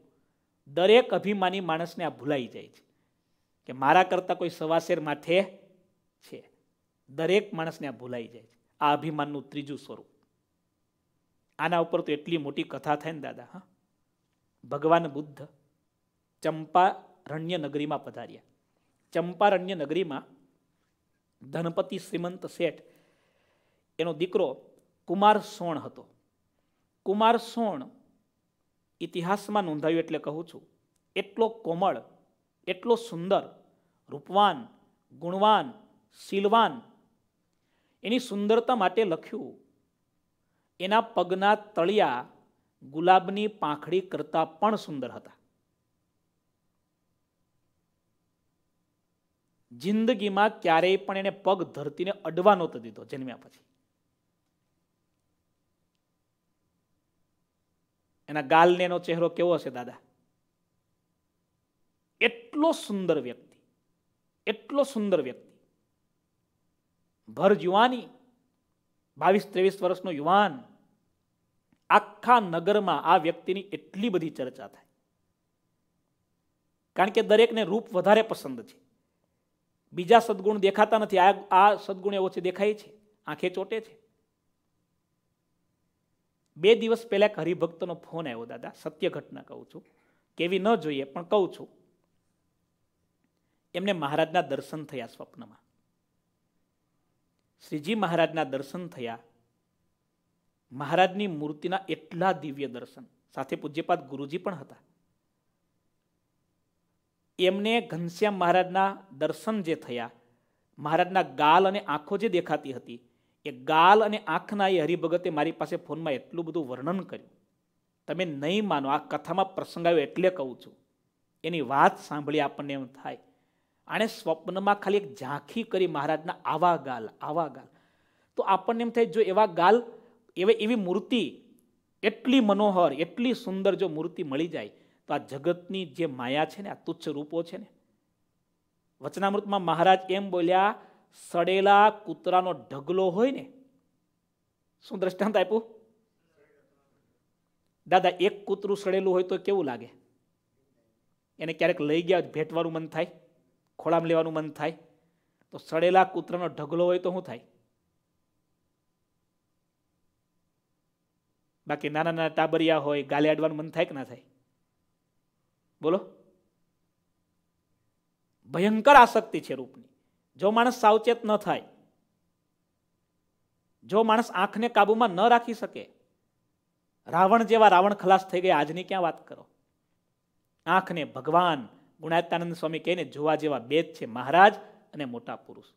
દરેક અભિમાની માણસને આ ભૂલાઈ જાય છે કે મારા કરતાં કોઈ સવાસેર માથે છે દરેક માણસને આ ભૂલાઈ જાય છે આ અભિમાનનું ત્રીજું સ્વરૂપ આના ઉપર તો એટલી મોટી કથા થાય ને દાદા હા ભગવાન બુદ્ધ ચંપારણ્ય નગરીમાં પધાર્યા ચંપારણ્ય નગરીમાં ધનપતિ શ્રીમંત શેઠ એનો દીકરો કુમાર સોણ હતો કુમાર સોણ ઇતિહાસમાં નોંધાયું એટલે કહું છું એટલો કોમળ એટલો સુંદર રૂપવાન ગુણવાન શીલવાન એની સુંદરતા માટે લખ્યું એના પગના તળિયા ગુલાબની પાંખડી કરતાં પણ સુંદર હતા જિંદગીમાં ક્યારેય પણ એને પગ ધરતીને અડવા નહોતો દીધો જન્મ્યા પછી એના ગાલને એનો ચહેરો કેવો હશે દાદા એટલો સુંદર વ્યક્તિ એટલો સુંદર વ્યક્તિ ભર યુવાની બાવીસ ત્રેવીસ વર્ષનો યુવાન આખા નગરમાં આ વ્યક્તિની એટલી બધી ચર્ચા થાય કારણ કે દરેકને રૂપ વધારે પસંદ છે બીજા સદગુણ દેખાતા નથી આ આ સદગુણ એવો છે દેખાય છે આંખે ચોટે છે બે દિવસ પહેલાં એક હરિભક્તનો ફોન આવ્યો દાદા સત્ય ઘટના કહું છું કેવી ન જોઈએ પણ કહું છું એમને મહારાજના દર્શન થયા સ્વપ્નમાં શ્રીજી મહારાજના દર્શન થયા મહારાજની મૂર્તિના એટલા દિવ્ય દર્શન સાથે પૂજ્યપાદ ગુરુજી પણ હતા એમને ઘનશ્યામ મહારાજના દર્શન જે થયા મહારાજના ગાલ અને આંખો જે દેખાતી હતી એ ગાલ અને આંખના એ હરિભગતે મારી પાસે ફોનમાં એટલું બધું વર્ણન કર્યું તમે નહીં માનો આ કથામાં પ્રસંગ આવ્યો એટલે કહું છું એની વાત સાંભળી આપણને એમ થાય આણે સ્વપ્નમાં ખાલી એક ઝાંખી કરી મહારાજના આવા ગાલ આવા ગાલ તો આપણને એમ થાય જો એવા ગાલ એવે એવી મૂર્તિ એટલી મનોહર એટલી સુંદર જો મૂર્તિ મળી જાય તો આ જગતની જે માયા છે ને આ તુચ્છ રૂપો છે ને વચનામૃતમાં મહારાજ એમ બોલ્યા સડેલા કૂતરાનો ઢગલો હોય ને શું દ્રષ્ટાંત આપ્યું દાદા એક કૂતરું સડેલું હોય તો કેવું લાગે એને ક્યારેક લઈ ગયા ભેટવાનું મન થાય ખોળામાં લેવાનું મન થાય તો સડેલા કૂતરાનો ઢગલો હોય તો શું થાય બાકી નાના નાના ટાબરિયા હોય ગાલે અડવાનું મન થાય કે ના થાય બોલો ભયંકર આસક્તિ છે રૂપની જો માણસ સાવચેત ન થાય જો માણસ આંખને કાબૂમાં ન રાખી શકે રાવણ જેવા રાવણ ખલાસ થઈ ગયા આજની ક્યાં વાત કરો આંખને ભગવાન ગુણાયતાનંદ સ્વામી કહીને જોવા જેવા બે છે મહારાજ અને મોટા પુરુષ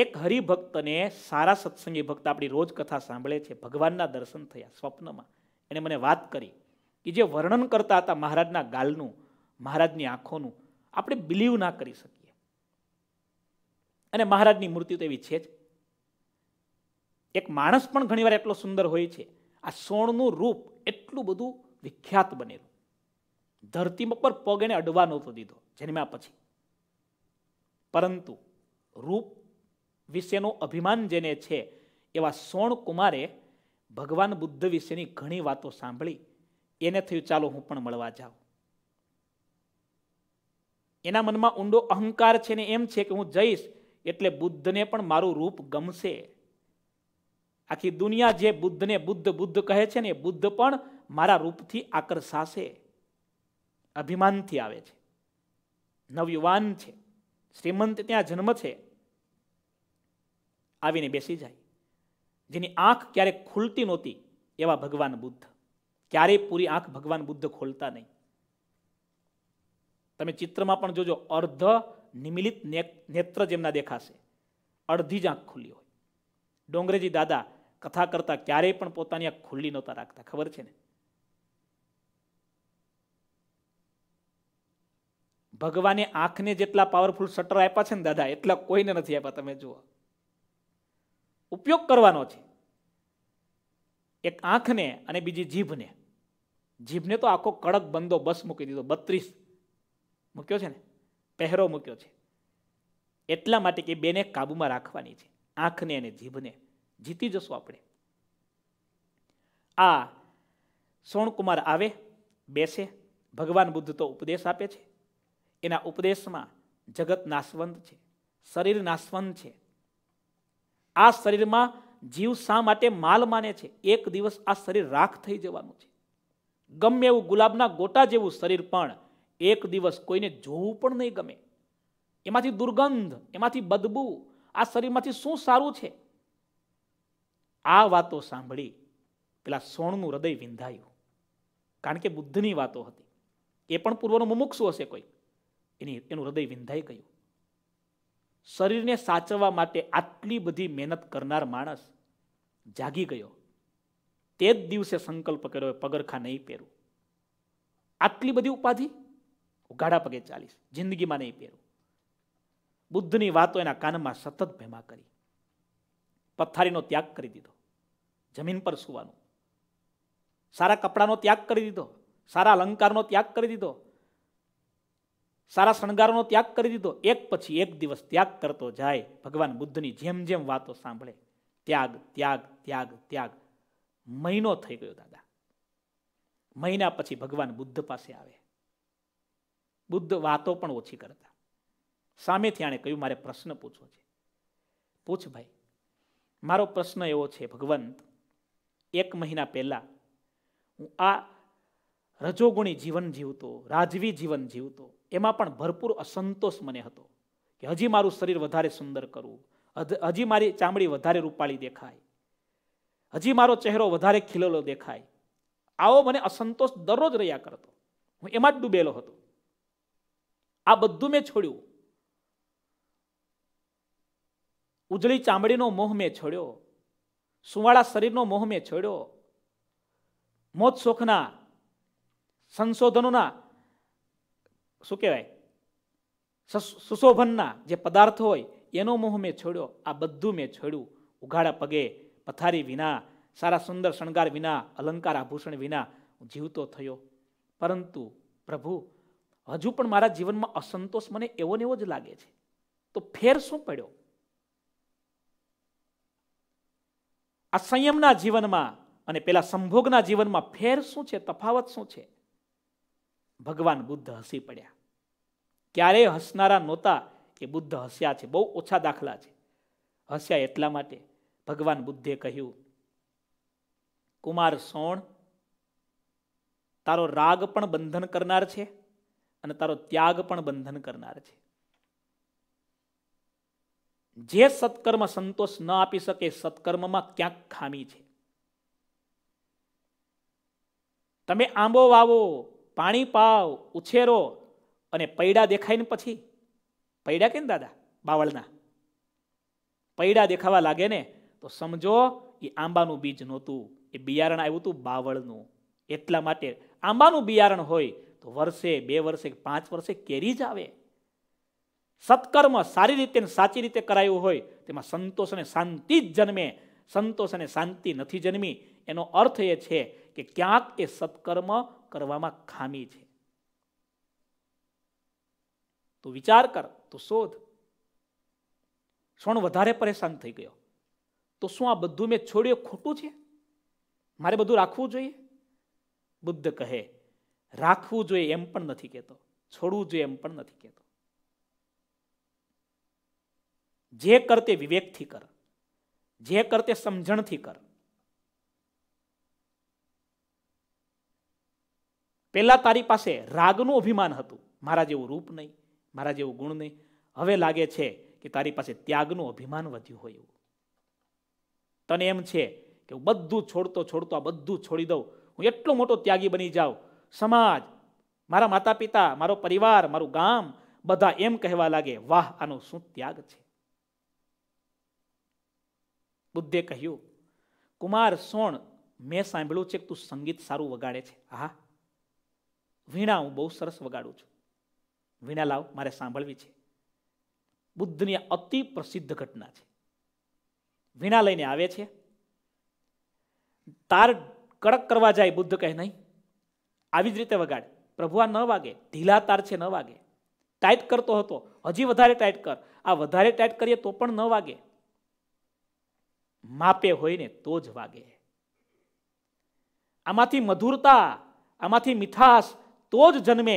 એક હરિભક્તને સારા સત્સંગી ભક્ત આપણી રોજ કથા સાંભળે છે ભગવાનના દર્શન થયા સ્વપ્નમાં એણે મને વાત કરી કે જે વર્ણન કરતા હતા મહારાજના ગાલનું મહારાજની આંખોનું આપણે બિલીવ ના કરી શકીએ અને મહારાજની મૂર્તિ તો એવી છે જ એક માણસ પણ ઘણીવાર એટલો સુંદર હોય છે આ સોણનું રૂપ એટલું બધું વિખ્યાત બનેલું ધરતી પર પગ એને અડવા નહોતો દીધો જન્મ્યા પછી પરંતુ રૂપ વિશેનો અભિમાન જેને છે એવા સોણ કુમારે ભગવાન બુદ્ધ વિશેની ઘણી વાતો સાંભળી એને થયું ચાલો હું પણ મળવા જાઉં એના મનમાં ઊંડો અહંકાર છે ને એમ છે કે હું જઈશ એટલે બુદ્ધને પણ મારું રૂપ ગમશે આખી દુનિયા જે બુદ્ધને બુદ્ધ બુદ્ધ કહે છે ને એ બુદ્ધ પણ મારા રૂપથી આકર્ષાશે અભિમાનથી આવે છે નવયુવાન છે શ્રીમંત ત્યાં જન્મ છે આવીને બેસી જાય જેની આંખ ક્યારેક ખુલતી નહોતી એવા ભગવાન બુદ્ધ ક્યારેય પૂરી આંખ ભગવાન બુદ્ધ ખોલતા નહીં તમે ચિત્રમાં પણ જોજો અર્ધ નિમિલિત નેત્ર જેમના દેખાશે અડધી જ આંખ ખુલ્લી હોય ડોંગરેજી દાદા કથા કરતા ક્યારેય પણ પોતાની આંખ ખુલ્લી નહોતા રાખતા ખબર છે ને ભગવાને આંખને જેટલા પાવરફુલ શટર આપ્યા છે ને દાદા એટલા કોઈને નથી આપ્યા તમે જુઓ ઉપયોગ કરવાનો છે એક આંખને અને બીજી જીભને જીભને તો આખો કડક બંદો બસ મૂકી દીધો બત્રીસ મૂક્યો છે ને પહેરો મૂક્યો છે એટલા માટે કે બેને કાબૂમાં રાખવાની છે આંખને અને જીભને જીતી જશું આપણે આ સોણકુમાર આવે બેસે ભગવાન બુદ્ધ તો ઉપદેશ આપે છે એના ઉપદેશમાં જગત નાશવંત છે શરીર નાશવંત છે આ શરીરમાં જીવ શા માટે માલ માને છે એક દિવસ આ શરીર રાખ થઈ જવાનું છે ગમે એવું ગુલાબના ગોટા જેવું શરીર પણ એક દિવસ કોઈને જોવું પણ નહીં ગમે એમાંથી દુર્ગંધ એમાંથી બદબુ આ શરીરમાંથી શું સારું છે આ વાતો સાંભળી પેલા સોણનું હૃદય વિંધાયું કારણ કે બુદ્ધની વાતો હતી એ પણ પૂર્વનું મુમુક્ષુ હશે કોઈ એની એનું હૃદય વિંધાઈ ગયું શરીરને સાચવવા માટે આટલી બધી મહેનત કરનાર માણસ જાગી ગયો તે જ દિવસે સંકલ્પ કર્યો પગરખા નહીં પહેરું આટલી બધી ઉપાધિ હું ગાડા પગે ચાલીશ જિંદગીમાં નહીં પહેરું બુદ્ધની વાતો એના કાનમાં સતત ભેમા કરી પથારીનો ત્યાગ કરી દીધો જમીન પર સુવાનું સારા કપડાનો ત્યાગ કરી દીધો સારા અલંકારનો ત્યાગ કરી દીધો સારા શણગારોનો ત્યાગ કરી દીધો એક પછી એક દિવસ ત્યાગ કરતો જાય ભગવાન બુદ્ધની જેમ જેમ વાતો સાંભળે ત્યાગ ત્યાગ ત્યાગ ત્યાગ મહિનો થઈ ગયો દાદા મહિના પછી ભગવાન બુદ્ધ પાસે આવે બુદ્ધ વાતો પણ ઓછી કરતા સામેથી આણે કહ્યું મારે પ્રશ્ન પૂછવો છે પૂછ ભાઈ મારો પ્રશ્ન એવો છે ભગવંત એક મહિના પહેલાં હું આ રજોગુણી જીવન જીવતો રાજવી જીવન જીવતો એમાં પણ ભરપૂર અસંતોષ મને હતો કે હજી મારું શરીર વધારે સુંદર કરવું હજી મારી ચામડી વધારે રૂપાળી દેખાય હજી મારો ચહેરો વધારે ખીલેલો દેખાય આવો મને અસંતોષ દરરોજ રહ્યા કરતો હું એમાં જ ડૂબેલો હતો આ બધું મેં છોડ્યું ઉજળી ચામડીનો મોહ મેં છોડ્યો સુવાળા શરીરનો મોહ મેં છોડ્યો મોત શોખના સંશોધનોના શું કહેવાય સુશોભનના જે પદાર્થ હોય એનો મોહ મેં છોડ્યો આ બધું મેં છોડ્યું ઉઘાડા પગે પથારી વિના સારા સુંદર શણગાર વિના અલંકાર આભૂષણ વિના જીવતો થયો પરંતુ પ્રભુ હજુ પણ મારા જીવનમાં અસંતોષ મને એવો ને એવો જ લાગે છે તો ફેર શું પડ્યો આ સંયમના જીવનમાં અને પેલા સંભોગના જીવનમાં ફેર શું છે તફાવત શું છે ભગવાન બુદ્ધ હસી પડ્યા ક્યારેય હસનારા નહોતા એ બુદ્ધ હસ્યા છે બહુ ઓછા દાખલા છે હસ્યા એટલા માટે ભગવાન બુદ્ધે કહ્યું કુમાર સોણ તારો રાગ પણ બંધન કરનાર છે અને તારો ત્યાગ પણ બંધન કરનાર છે જે સત્કર્મ સંતોષ ન આપી શકે સત્કર્મમાં ક્યાંક ખામી છે તમે આંબો વાવો પાણી પાવ ઉછેરો અને પૈડા દેખાય ને પછી પૈડા કેમ દાદા બાવળના પૈડા દેખાવા લાગે ને તો સમજો એ આંબાનું બીજ નહોતું એ બિયારણ આવ્યું હતું બાવળનું એટલા માટે આંબાનું બિયારણ હોય વર્ષે બે વર્ષે પાંચ વર્ષે કેરી જ આવે સત્કર્મ સારી રીતે સાચી રીતે કરાયું હોય તેમાં સંતોષ અને શાંતિ જ જન્મે સંતોષ અને શાંતિ નથી જન્મી એનો અર્થ એ છે કે ક્યાંક એ સત્કર્મ કરવામાં ખામી છે તું વિચાર કર તું શોધ શોણ વધારે પરેશાન થઈ ગયો તો શું આ બધું મેં છોડ્યું ખોટું છે મારે બધું રાખવું જોઈએ બુદ્ધ કહે રાખવું જોઈએ એમ પણ નથી કહેતો છોડવું જોઈએ એમ પણ નથી કહેતો જે કર તે વિવેકથી કર જે કર તે સમજણથી કર પેલા તારી પાસે રાગનું અભિમાન હતું મારા જેવું રૂપ નહીં મારા જેવું ગુણ નહીં હવે લાગે છે કે તારી પાસે ત્યાગનું અભિમાન વધ્યું હોય એવું તને એમ છે કે હું બધું છોડતો છોડતો આ બધું છોડી દઉં હું એટલો મોટો ત્યાગી બની જાઉં સમાજ મારા માતા પિતા મારો પરિવાર મારું ગામ બધા એમ કહેવા લાગે વાહ આનો શું ત્યાગ છે બુદ્ધે કહ્યું કુમાર સોણ મેં સાંભળ્યું છે કે તું સંગીત સારું વગાડે છે આહા વીણા હું બહુ સરસ વગાડું છું વીણા લાવ મારે સાંભળવી છે બુદ્ધની અતિ પ્રસિદ્ધ ઘટના છે વીણા લઈને આવે છે તાર કડક કરવા જાય બુદ્ધ કહે નહીં આવી જ રીતે વગાડ પ્રભુ આ ન વાગે ઢીલા તાર છે ન વાગે ટાઈટ કરતો હતો હજી વધારે ટાઈટ કર આ વધારે ટાઈટ કરીએ તો પણ ન વાગે માપે હોય ને તો જ વાગે આમાંથી મધુરતા આમાંથી મીઠાશ તો જ જન્મે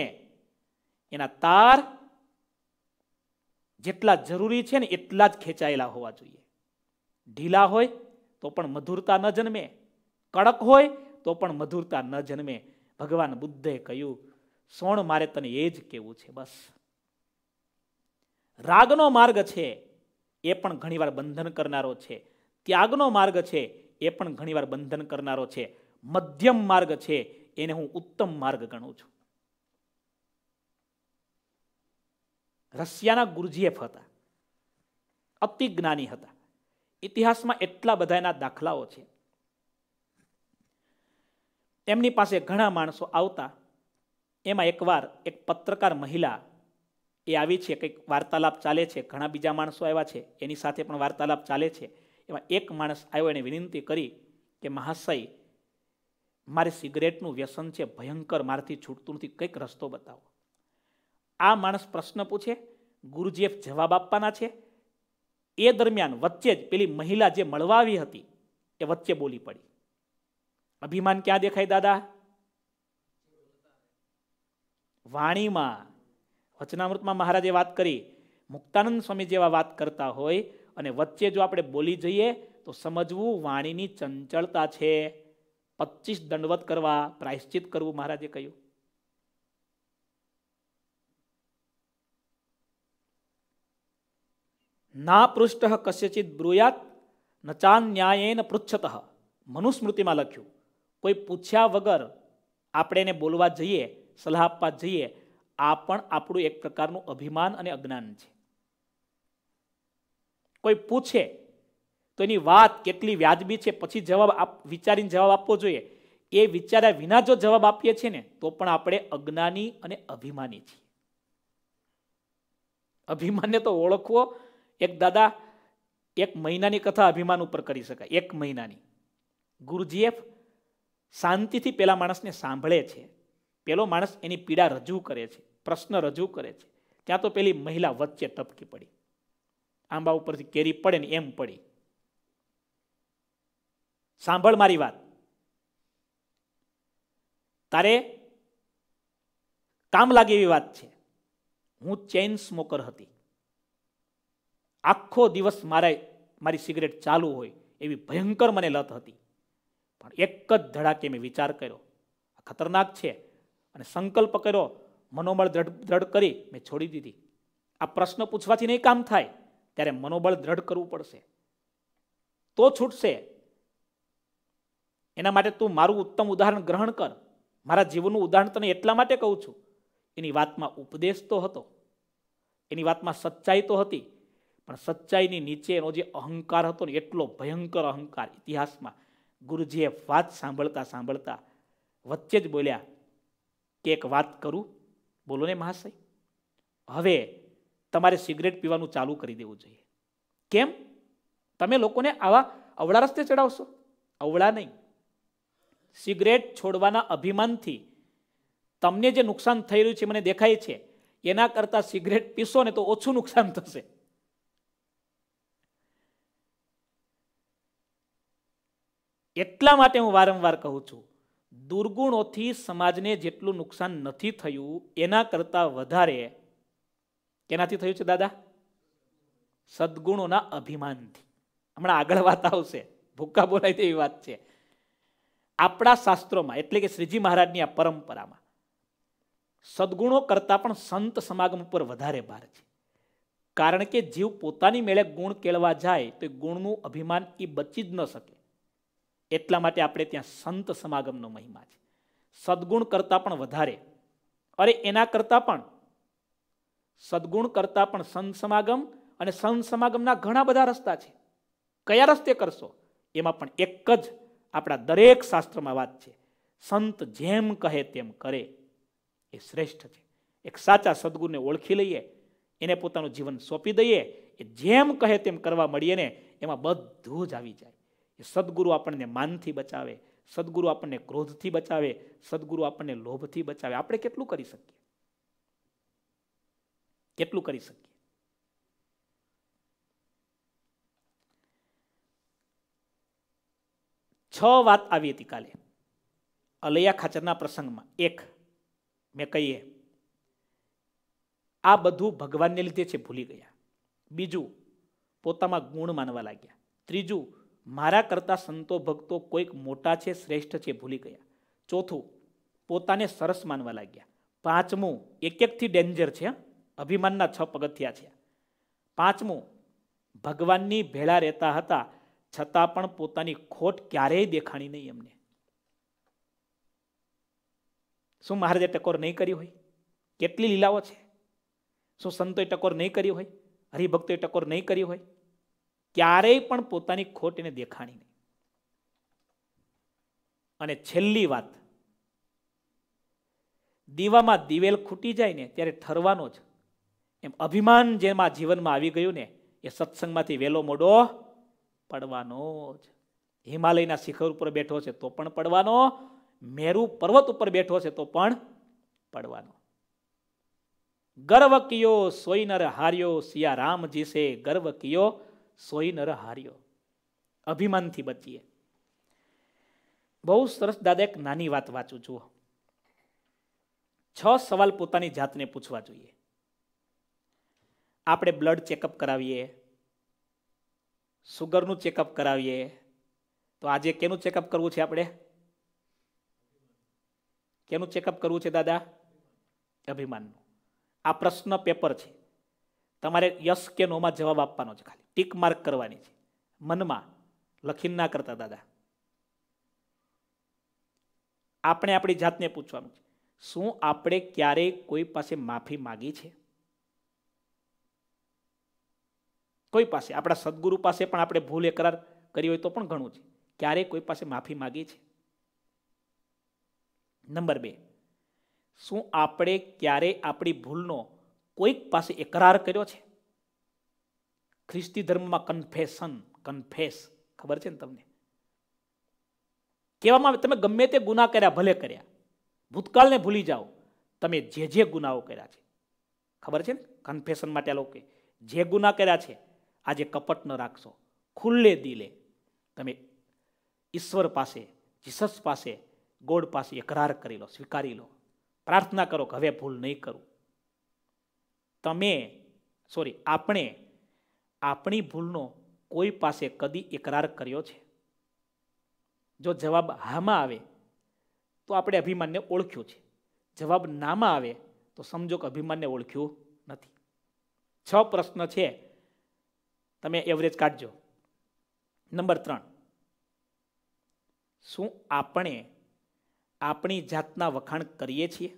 એના તાર જેટલા જરૂરી છે ને એટલા જ ખેંચાયેલા હોવા જોઈએ ઢીલા હોય તો પણ મધુરતા ન જન્મે કડક હોય તો પણ મધુરતા ન જન્મે ભગવાન બુદ્ધે કહ્યું સોણ મારે તને એ જ કહેવું છે બસ રાગનો માર્ગ છે એ પણ ઘણીવાર બંધન કરનારો છે ત્યાગનો માર્ગ છે એ પણ ઘણીવાર બંધન કરનારો છે મધ્યમ માર્ગ છે એને હું ઉત્તમ માર્ગ ગણું છું રશિયાના ગુરુજીએફ હતા અતિ જ્ઞાની હતા ઇતિહાસમાં એટલા બધા એના દાખલાઓ છે એમની પાસે ઘણા માણસો આવતા એમાં એકવાર એક પત્રકાર મહિલા એ આવી છે કંઈક વાર્તાલાપ ચાલે છે ઘણા બીજા માણસો આવ્યા છે એની સાથે પણ વાર્તાલાપ ચાલે છે એમાં એક માણસ આવ્યો એણે વિનંતી કરી કે મહાશય મારે સિગરેટનું વ્યસન છે ભયંકર મારથી છૂટતું નથી કંઈક રસ્તો બતાવો આ માણસ પ્રશ્ન પૂછે ગુરુજીએ જવાબ આપવાના છે એ દરમિયાન વચ્ચે જ પેલી મહિલા જે મળવા આવી હતી એ વચ્ચે બોલી પડી અભિમાન ક્યાં દેખાય દાદા વાણીમાં વચનામૃતમાં મહારાજે વાત કરી મુક્તાનંદ સ્વામી જેવા વાત કરતા હોય અને વચ્ચે જો આપણે બોલી જઈએ તો સમજવું વાણીની ચંચળતા છે પચીસ દંડવત કરવા પ્રાયશ્ચિત કરવું મહારાજે કહ્યું ના પૃષ્ઠ કસ્યચિત બ્રુયાત નચાન્યાયેન પૃચ્છત મનુસ્મૃતિમાં લખ્યું કોઈ પૂછ્યા વગર આપણે એને બોલવા જઈએ સલાહ આપવા જઈએ આ પણ આપણું એક પ્રકારનું અભિમાન અને અજ્ઞાન છે કોઈ પૂછે તો એની વાત કેટલી વ્યાજબી છે પછી જવાબ વિચારીને જવાબ આપવો જોઈએ એ વિચાર્યા વિના જો જવાબ આપીએ છીએ ને તો પણ આપણે અજ્ઞાની અને અભિમાની છીએ અભિમાનને તો ઓળખવો એક દાદા એક મહિનાની કથા અભિમાન ઉપર કરી શકાય એક મહિનાની ગુરુજીએ શાંતિથી પેલા માણસને સાંભળે છે પેલો માણસ એની પીડા રજૂ કરે છે પ્રશ્ન રજૂ કરે છે ત્યાં તો પેલી મહિલા વચ્ચે ટપકી પડી આંબા ઉપરથી કેરી પડે ને એમ પડી સાંભળ મારી વાત તારે કામ લાગે એવી વાત છે હું ચેઇન સ્મોકર હતી આખો દિવસ મારા મારી સિગરેટ ચાલુ હોય એવી ભયંકર મને લત હતી પણ એક જ ધડાકે મેં વિચાર કર્યો ખતરનાક છે અને સંકલ્પ કર્યો મનોબળ દ્રઢ દ્રઢ કરી મેં છોડી દીધી આ પ્રશ્ન પૂછવાથી નહીં કામ થાય ત્યારે મનોબળ દ્રઢ કરવું પડશે તો છૂટશે એના માટે તું મારું ઉત્તમ ઉદાહરણ ગ્રહણ કર મારા જીવનનું ઉદાહરણ તને એટલા માટે કહું છું એની વાતમાં ઉપદેશ તો હતો એની વાતમાં સચ્ચાઈ તો હતી પણ સચ્ચાઈની નીચે એનો જે અહંકાર હતો ને એટલો ભયંકર અહંકાર ઇતિહાસમાં ગુરુજીએ વાત સાંભળતા સાંભળતા વચ્ચે જ બોલ્યા કે એક વાત કરું બોલો ને મહાશય હવે તમારે સિગરેટ પીવાનું ચાલુ કરી દેવું જોઈએ કેમ તમે લોકોને આવા અવળા રસ્તે ચડાવશો અવળા નહીં સિગરેટ છોડવાના અભિમાનથી તમને જે નુકસાન થઈ રહ્યું છે મને દેખાય છે એના કરતાં સિગરેટ પીશો ને તો ઓછું નુકસાન થશે એટલા માટે હું વારંવાર કહું છું દુર્ગુણોથી સમાજને જેટલું નુકસાન નથી થયું એના કરતાં વધારે કેનાથી થયું છે દાદા સદગુણોના અભિમાનથી હમણાં આગળ વાત આવશે ભૂક્કા બોલાય તેવી વાત છે આપણા શાસ્ત્રોમાં એટલે કે શ્રીજી મહારાજની આ પરંપરામાં સદગુણો કરતાં પણ સંત સમાગમ ઉપર વધારે ભાર છે કારણ કે જીવ પોતાની મેળે ગુણ કેળવા જાય તો ગુણનું અભિમાન એ બચી જ ન શકે એટલા માટે આપણે ત્યાં સંત સમાગમનો મહિમા છે સદગુણ કરતાં પણ વધારે અરે એના કરતાં પણ સદગુણ કરતાં પણ સંત સમાગમ અને સંત સમાગમના ઘણા બધા રસ્તા છે કયા રસ્તે કરશો એમાં પણ એક જ આપણા દરેક શાસ્ત્રમાં વાત છે સંત જેમ કહે તેમ કરે એ શ્રેષ્ઠ છે એક સાચા સદગુરુને ઓળખી લઈએ એને પોતાનું જીવન સોંપી દઈએ એ જેમ કહે તેમ કરવા મળીએ ને એમાં બધું જ આવી જાય સદગુરુ આપણને માનથી બચાવે સદગુરુ આપણને ક્રોધથી બચાવે સદગુરુ આપણને લોભથી બચાવે આપણે કેટલું કરી શકીએ કેટલું કરી શકીએ છ વાત આવી હતી કાલે અલૈયા ખાચરના પ્રસંગમાં એક મેં કહીએ આ બધું ભગવાનને લીધે છે ભૂલી ગયા બીજું પોતામાં ગુણ માનવા લાગ્યા ત્રીજું મારા કરતાં સંતો ભક્તો કોઈક મોટા છે શ્રેષ્ઠ છે ભૂલી ગયા ચોથું પોતાને સરસ માનવા લાગ્યા પાંચમું એક એકથી ડેન્જર છે અભિમાનના છ પગથિયા છે પાંચમું ભગવાનની ભેળા રહેતા હતા છતાં પણ પોતાની ખોટ ક્યારેય દેખાણી નહીં એમને શું મહારાજે ટકોર નહીં કરી હોય કેટલી લીલાઓ છે શું સંતોએ ટકોર નહીં કરી હોય હરિભક્તોએ ટકોર નહીં કરી હોય ક્યારેય પણ પોતાની ખોટ એને દેખાણી નહીં અને છેલ્લી વાત દીવામાં દિવેલ ખૂટી જાય ને ત્યારે ઠરવાનો જ એમ અભિમાન જેમાં જીવનમાં આવી ગયું ને એ સત્સંગમાંથી વેલો મોડો પડવાનો જ હિમાલયના શિખર ઉપર બેઠો છે તો પણ પડવાનો મેરુ પર્વત ઉપર બેઠો છે તો પણ પડવાનો ગર્વ કિયો સોઈનર હાર્યો સિયા રામજી છે ગર્વ કિયો સોઈ નર હાર્યો અભિમાનથી બચીએ બહુ સરસ દાદા એક નાની વાત વાંચું જુઓ છ સવાલ પોતાની જાતને પૂછવા જોઈએ આપણે બ્લડ ચેકઅપ કરાવીએ સુગરનું ચેકઅપ કરાવીએ તો આજે કેનું ચેકઅપ કરવું છે આપણે કેનું ચેકઅપ કરવું છે દાદા અભિમાનનું આ પ્રશ્ન પેપર છે તમારે યસ કે નોમાં જવાબ આપવાનો છે ખાલી ટીક માર્ક કરવાની છે મનમાં લખીને ના કરતા દાદા આપણે આપણી જાતને પૂછવાનું છે શું આપણે ક્યારેય કોઈ પાસે માફી માગી છે કોઈ પાસે આપણા સદગુરુ પાસે પણ આપણે ભૂલ એકરાર કરી હોય તો પણ ઘણું છે ક્યારેય કોઈ પાસે માફી માગી છે નંબર બે શું આપણે ક્યારેય આપણી ભૂલનો કોઈક પાસે એકરાર કર્યો છે ખ્રિસ્તી ધર્મમાં કન્ફેશન કન્ફેસ ખબર છે ને તમને કહેવામાં આવે તમે ગમે તે ગુના કર્યા ભલે કર્યા ભૂતકાળને ભૂલી જાઓ તમે જે જે ગુનાઓ કર્યા છે ખબર છે ને કન્ફેશન માટે આ લોકો જે ગુના કર્યા છે આજે કપટ ન રાખશો ખુલ્લે દિલે તમે ઈશ્વર પાસે જીસસ પાસે ગોડ પાસે એકરાર કરી લો સ્વીકારી લો પ્રાર્થના કરો કે હવે ભૂલ નહીં કરું તમે સોરી આપણે આપણી ભૂલનો કોઈ પાસે કદી એકરાર કર્યો છે જો જવાબ હામાં આવે તો આપણે અભિમાનને ઓળખ્યું છે જવાબ નામાં આવે તો સમજો કે અભિમાનને ઓળખ્યું નથી છ પ્રશ્ન છે તમે એવરેજ કાઢજો નંબર ત્રણ શું આપણે આપણી જાતના વખાણ કરીએ છીએ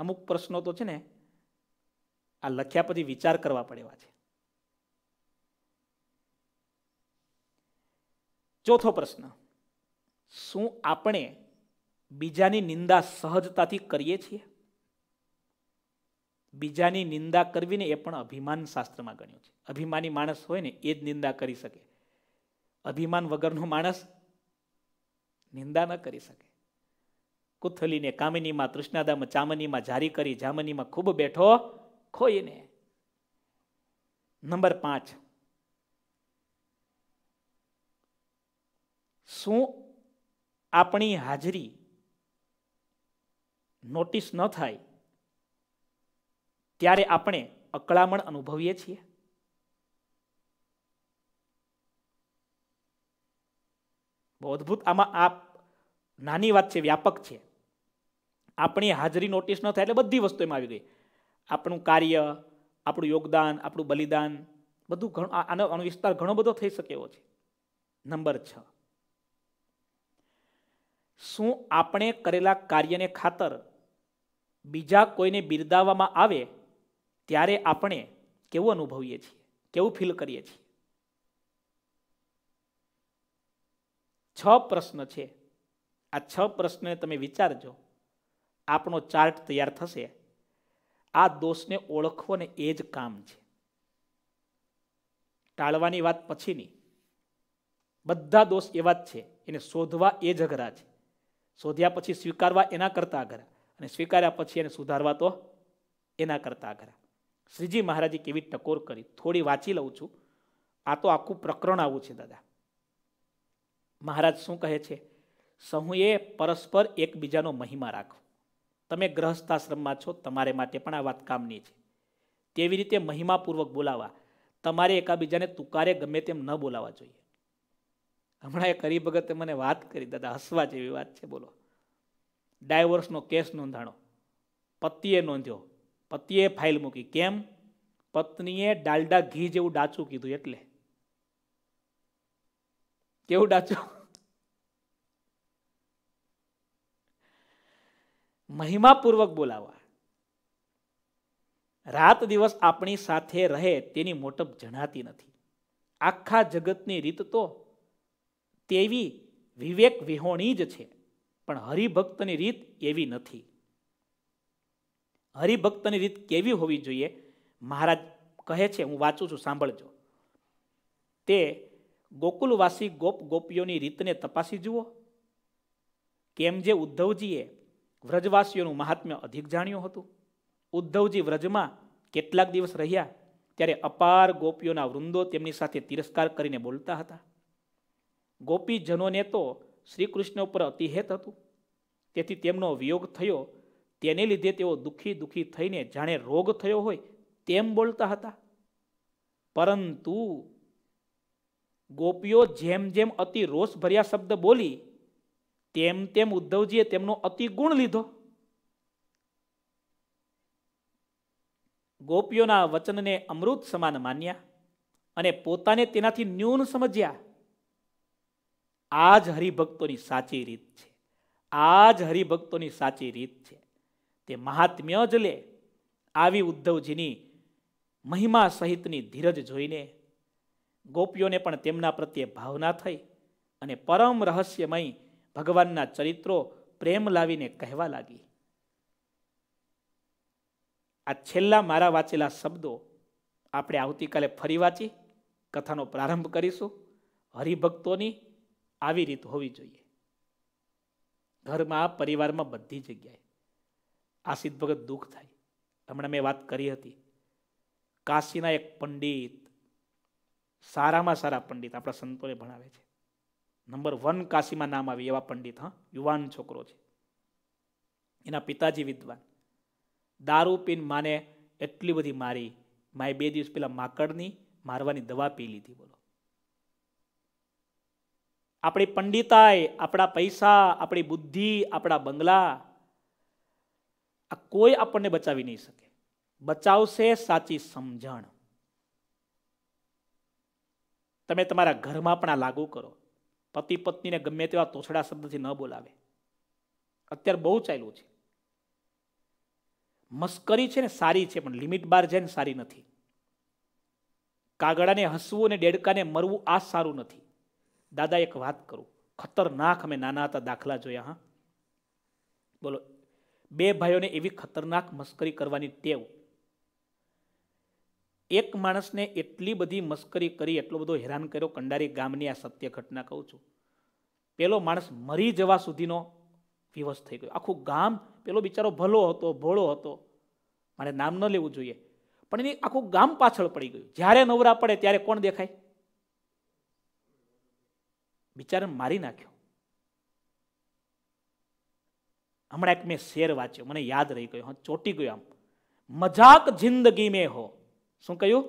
અમુક પ્રશ્નો તો છે ને આ લખ્યા પછી વિચાર કરવા પડેવા છે ચોથો પ્રશ્ન શું આપણે બીજાની નિંદા સહજતાથી કરીએ છીએ બીજાની નિંદા કરવીને એ પણ અભિમાન શાસ્ત્રમાં ગણ્યું છે અભિમાની માણસ હોય ને એ જ નિંદા કરી શકે અભિમાન વગરનો માણસ નિંદા ન કરી શકે કુથલીને કામિનીમાં તૃષ્ણાદામાં ચામનીમાં જારી કરી જામનીમાં ખૂબ બેઠો ખોઈને નંબર પાંચ શું આપણી હાજરી નોટિસ ન થાય ત્યારે આપણે અકળામણ અનુભવીએ છીએ બહુ અદ્ભુત આમાં આ નાની વાત છે વ્યાપક છે આપણી હાજરી નોટિસ ન થાય એટલે બધી વસ્તુ એમાં આવી ગઈ આપણું કાર્ય આપણું યોગદાન આપણું બલિદાન બધું ઘણું આનો આનો વિસ્તાર ઘણો બધો થઈ શકે એવો છે નંબર છ શું આપણે કરેલા કાર્યને ખાતર બીજા કોઈને બિરદાવવામાં આવે ત્યારે આપણે કેવું અનુભવીએ છીએ કેવું ફીલ કરીએ છીએ છ પ્રશ્ન છે આ છ પ્રશ્નને તમે વિચારજો આપણો ચાર્ટ તૈયાર થશે આ દોષને ઓળખવો ને એ જ કામ છે ટાળવાની વાત પછીની બધા દોષ એવા જ છે એને શોધવા એ જ અઘરા છે શોધ્યા પછી સ્વીકારવા એના કરતાં અઘરા અને સ્વીકાર્યા પછી એને સુધારવા તો એના કરતાં અઘરા શ્રીજી મહારાજે કેવી ટકોર કરી થોડી વાંચી લઉં છું આ તો આખું પ્રકરણ આવું છે દાદા મહારાજ શું કહે છે સહુએ પરસ્પર એકબીજાનો મહિમા રાખવો તમે ગ્રહસ્થાશ્રમમાં છો તમારે માટે પણ આ વાત કામની છે તેવી રીતે મહિમાપૂર્વક બોલાવા તમારે એકાબીજાને તુકારે ગમે તેમ ન બોલાવવા જોઈએ હમણાં એક હરિભગતે મને વાત કરી દાદા હસવા જેવી વાત છે બોલો ડાયવોર્સનો કેસ નોંધાણો પતિએ નોંધ્યો પતિએ ફાઇલ મૂકી કેમ પત્નીએ ડાલડા ઘી જેવું ડાચું કીધું એટલે કેવું ડાચું મહિમાપૂર્વક બોલાવવા રાત દિવસ આપણી સાથે રહે તેની મોટપ જણાતી નથી આખા જગતની રીત તો તેવી વિવેક વિહોણી જ છે પણ હરિભક્તની રીત એવી નથી હરિભક્તની રીત કેવી હોવી જોઈએ મહારાજ કહે છે હું વાંચું છું સાંભળજો તે ગોકુલવાસી ગોપ ગોપીઓની રીતને તપાસી જુઓ કેમ જે ઉદ્ધવજીએ વ્રજવાસીઓનું મહાત્મ્ય અધિક જાણ્યું હતું ઉદ્ધવજી વ્રજમાં કેટલાક દિવસ રહ્યા ત્યારે અપાર ગોપીઓના વૃંદો તેમની સાથે તિરસ્કાર કરીને બોલતા હતા ગોપીજનોને તો શ્રીકૃષ્ણ ઉપર અતિહેત હતું તેથી તેમનો વિયોગ થયો તેને લીધે તેઓ દુઃખી દુઃખી થઈને જાણે રોગ થયો હોય તેમ બોલતા હતા પરંતુ ગોપીઓ જેમ જેમ અતિ રોષભર્યા શબ્દ બોલી તેમ તેમ ઉદ્ધવજીએ તેમનો અતિગુણ લીધો ગોપીઓના વચનને અમૃત સમાન માન્યા અને પોતાને તેનાથી ન્યૂન સમજ્યા આ જ હરિભક્તોની સાચી રીત છે આ જ હરિભક્તોની સાચી રીત છે તે મહાત્મ્ય જ લે આવી ઉદ્ધવજીની મહિમા સહિતની ધીરજ જોઈને ગોપીઓને પણ તેમના પ્રત્યે ભાવના થઈ અને પરમ રહસ્યમય ભગવાનના ચરિત્રો પ્રેમ લાવીને કહેવા લાગી આ છેલ્લા મારા વાંચેલા શબ્દો આપણે આવતીકાલે ફરી વાંચી કથાનો પ્રારંભ કરીશું હરિભક્તોની આવી રીત હોવી જોઈએ ઘરમાં પરિવારમાં બધી જગ્યાએ આ સિદ્ધ ભગત દુઃખ થાય હમણાં મેં વાત કરી હતી કાશીના એક પંડિત સારામાં સારા પંડિત આપણા સંતોને ભણાવે છે નંબર વન કાશીમાં નામ આવી એવા પંડિત હા યુવાન છોકરો છે એના પિતાજી વિદ્વાન દારૂ પીન માને એટલી બધી મારી માએ બે દિવસ પેલા માકડની મારવાની દવા પી લીધી બોલો આપણી પંડિતાય આપણા પૈસા આપણી બુદ્ધિ આપણા બંગલા આ કોઈ આપણને બચાવી નહીં શકે બચાવશે સાચી સમજણ તમે તમારા ઘરમાં પણ આ લાગુ કરો પતિ પત્નીને ગમે તેવા તોછડા શબ્દથી ન બોલાવે અત્યારે બહુ ચાલ્યું છે મસ્કરી છે ને સારી છે પણ લિમિટ બાર છે ને સારી નથી કાગડાને હસવું અને ડેડકાને મરવું આ સારું નથી દાદા એક વાત કરું ખતરનાક અમે નાના હતા દાખલા જોયા હા બોલો બે ભાઈઓને એવી ખતરનાક મસ્કરી કરવાની ટેવ એક માણસને એટલી બધી મશ્કરી કરી એટલો બધો હેરાન કર્યો કંડારી ગામની આ સત્ય ઘટના કહું છું પેલો માણસ મરી જવા સુધીનો વિવશ થઈ ગયો આખું ગામ પેલો બિચારો ભલો હતો ભોળો હતો મારે નામ ન લેવું જોઈએ પણ એની આખું ગામ પાછળ પડી ગયું જ્યારે નવરા પડે ત્યારે કોણ દેખાય બિચારે મારી નાખ્યો હમણાં એક મેં શેર વાંચ્યો મને યાદ રહી ગયો હા ચોટી ગયો આમ મજાક જિંદગી મેં હો શું કહ્યું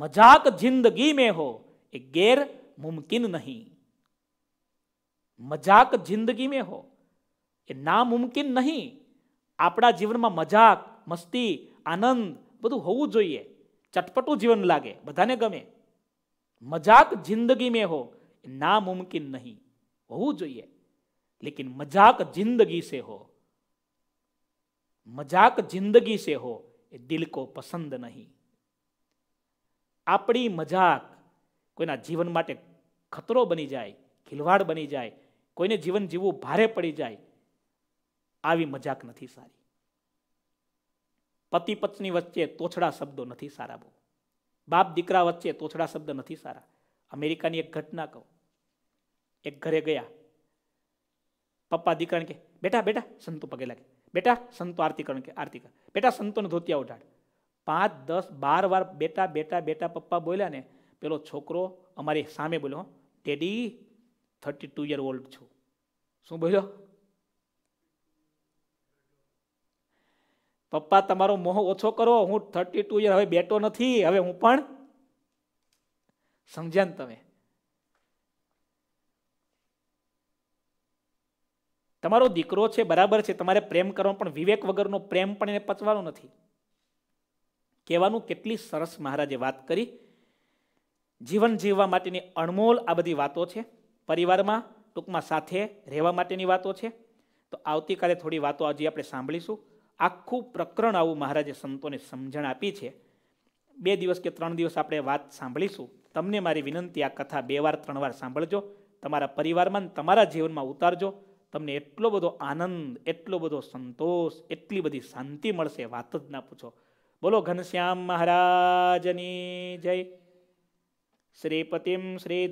મજાક જિંદગી મેં હો એ ગેર મુમકિન નહીં મજાક જિંદગી મેં હો એ નામુમકિન નહીં આપણા જીવનમાં મજાક મસ્તી આનંદ બધું હોવું જોઈએ ચટપટું જીવન લાગે બધાને ગમે મજાક જિંદગી મેં હો એ નામુમકિન નહીં હોવું જોઈએ લેકિન મજાક જિંદગી સે હો મજાક જિંદગી સે હો એ દિલ પસંદ નહીં આપણી મજાક કોઈના જીવન માટે ખતરો બની જાય ખિલવાડ બની જાય કોઈને જીવન જીવવું ભારે પડી જાય આવી મજાક નથી સારી પતિ પત્ની વચ્ચે તોછડા શબ્દો નથી સારા બહુ બાપ દીકરા વચ્ચે તોછડા શબ્દ નથી સારા અમેરિકાની એક ઘટના કહું એક ઘરે ગયા પપ્પા દીકરાને કે બેટા બેટા સંતુ પગે લાગે બેટા સંતો આરતી કરણ કે આરતી બેટા સંતોને ધોતિયા ઉઠાડ પાંચ દસ બાર વાર બેટા બેટા બેટા પપ્પા બોલ્યા ને પેલો છોકરો અમારી સામે બોલ્યો ટેડી થર્ટી ટુ યર ઓલ્ડ છું શું બોલ્યો પપ્પા તમારો મોહ ઓછો કરો હું થર્ટી ટુ યર હવે બેટો નથી હવે હું પણ સમજ્યા ને તમે તમારો દીકરો છે બરાબર છે તમારે પ્રેમ કરવાનો પણ વિવેક વગરનો પ્રેમ પણ એને પચવાનો નથી કહેવાનું કેટલી સરસ મહારાજે વાત કરી જીવન જીવવા માટેની અણમોલ આ બધી વાતો છે પરિવારમાં ટૂંકમાં સાથે રહેવા માટેની વાતો છે તો આવતીકાલે થોડી વાતો આજે આપણે સાંભળીશું આખું પ્રકરણ આવું મહારાજે સંતોને સમજણ આપી છે બે દિવસ કે ત્રણ દિવસ આપણે વાત સાંભળીશું તમને મારી વિનંતી આ કથા બે વાર ત્રણ વાર સાંભળજો તમારા પરિવારમાં તમારા જીવનમાં ઉતારજો તમને એટલો બધો આનંદ એટલો બધો સંતોષ એટલી બધી શાંતિ મળશે વાત જ ના પૂછો બોલો ઘનશ્યામ મહારાજની જય શ્રીપતિમ શ્રી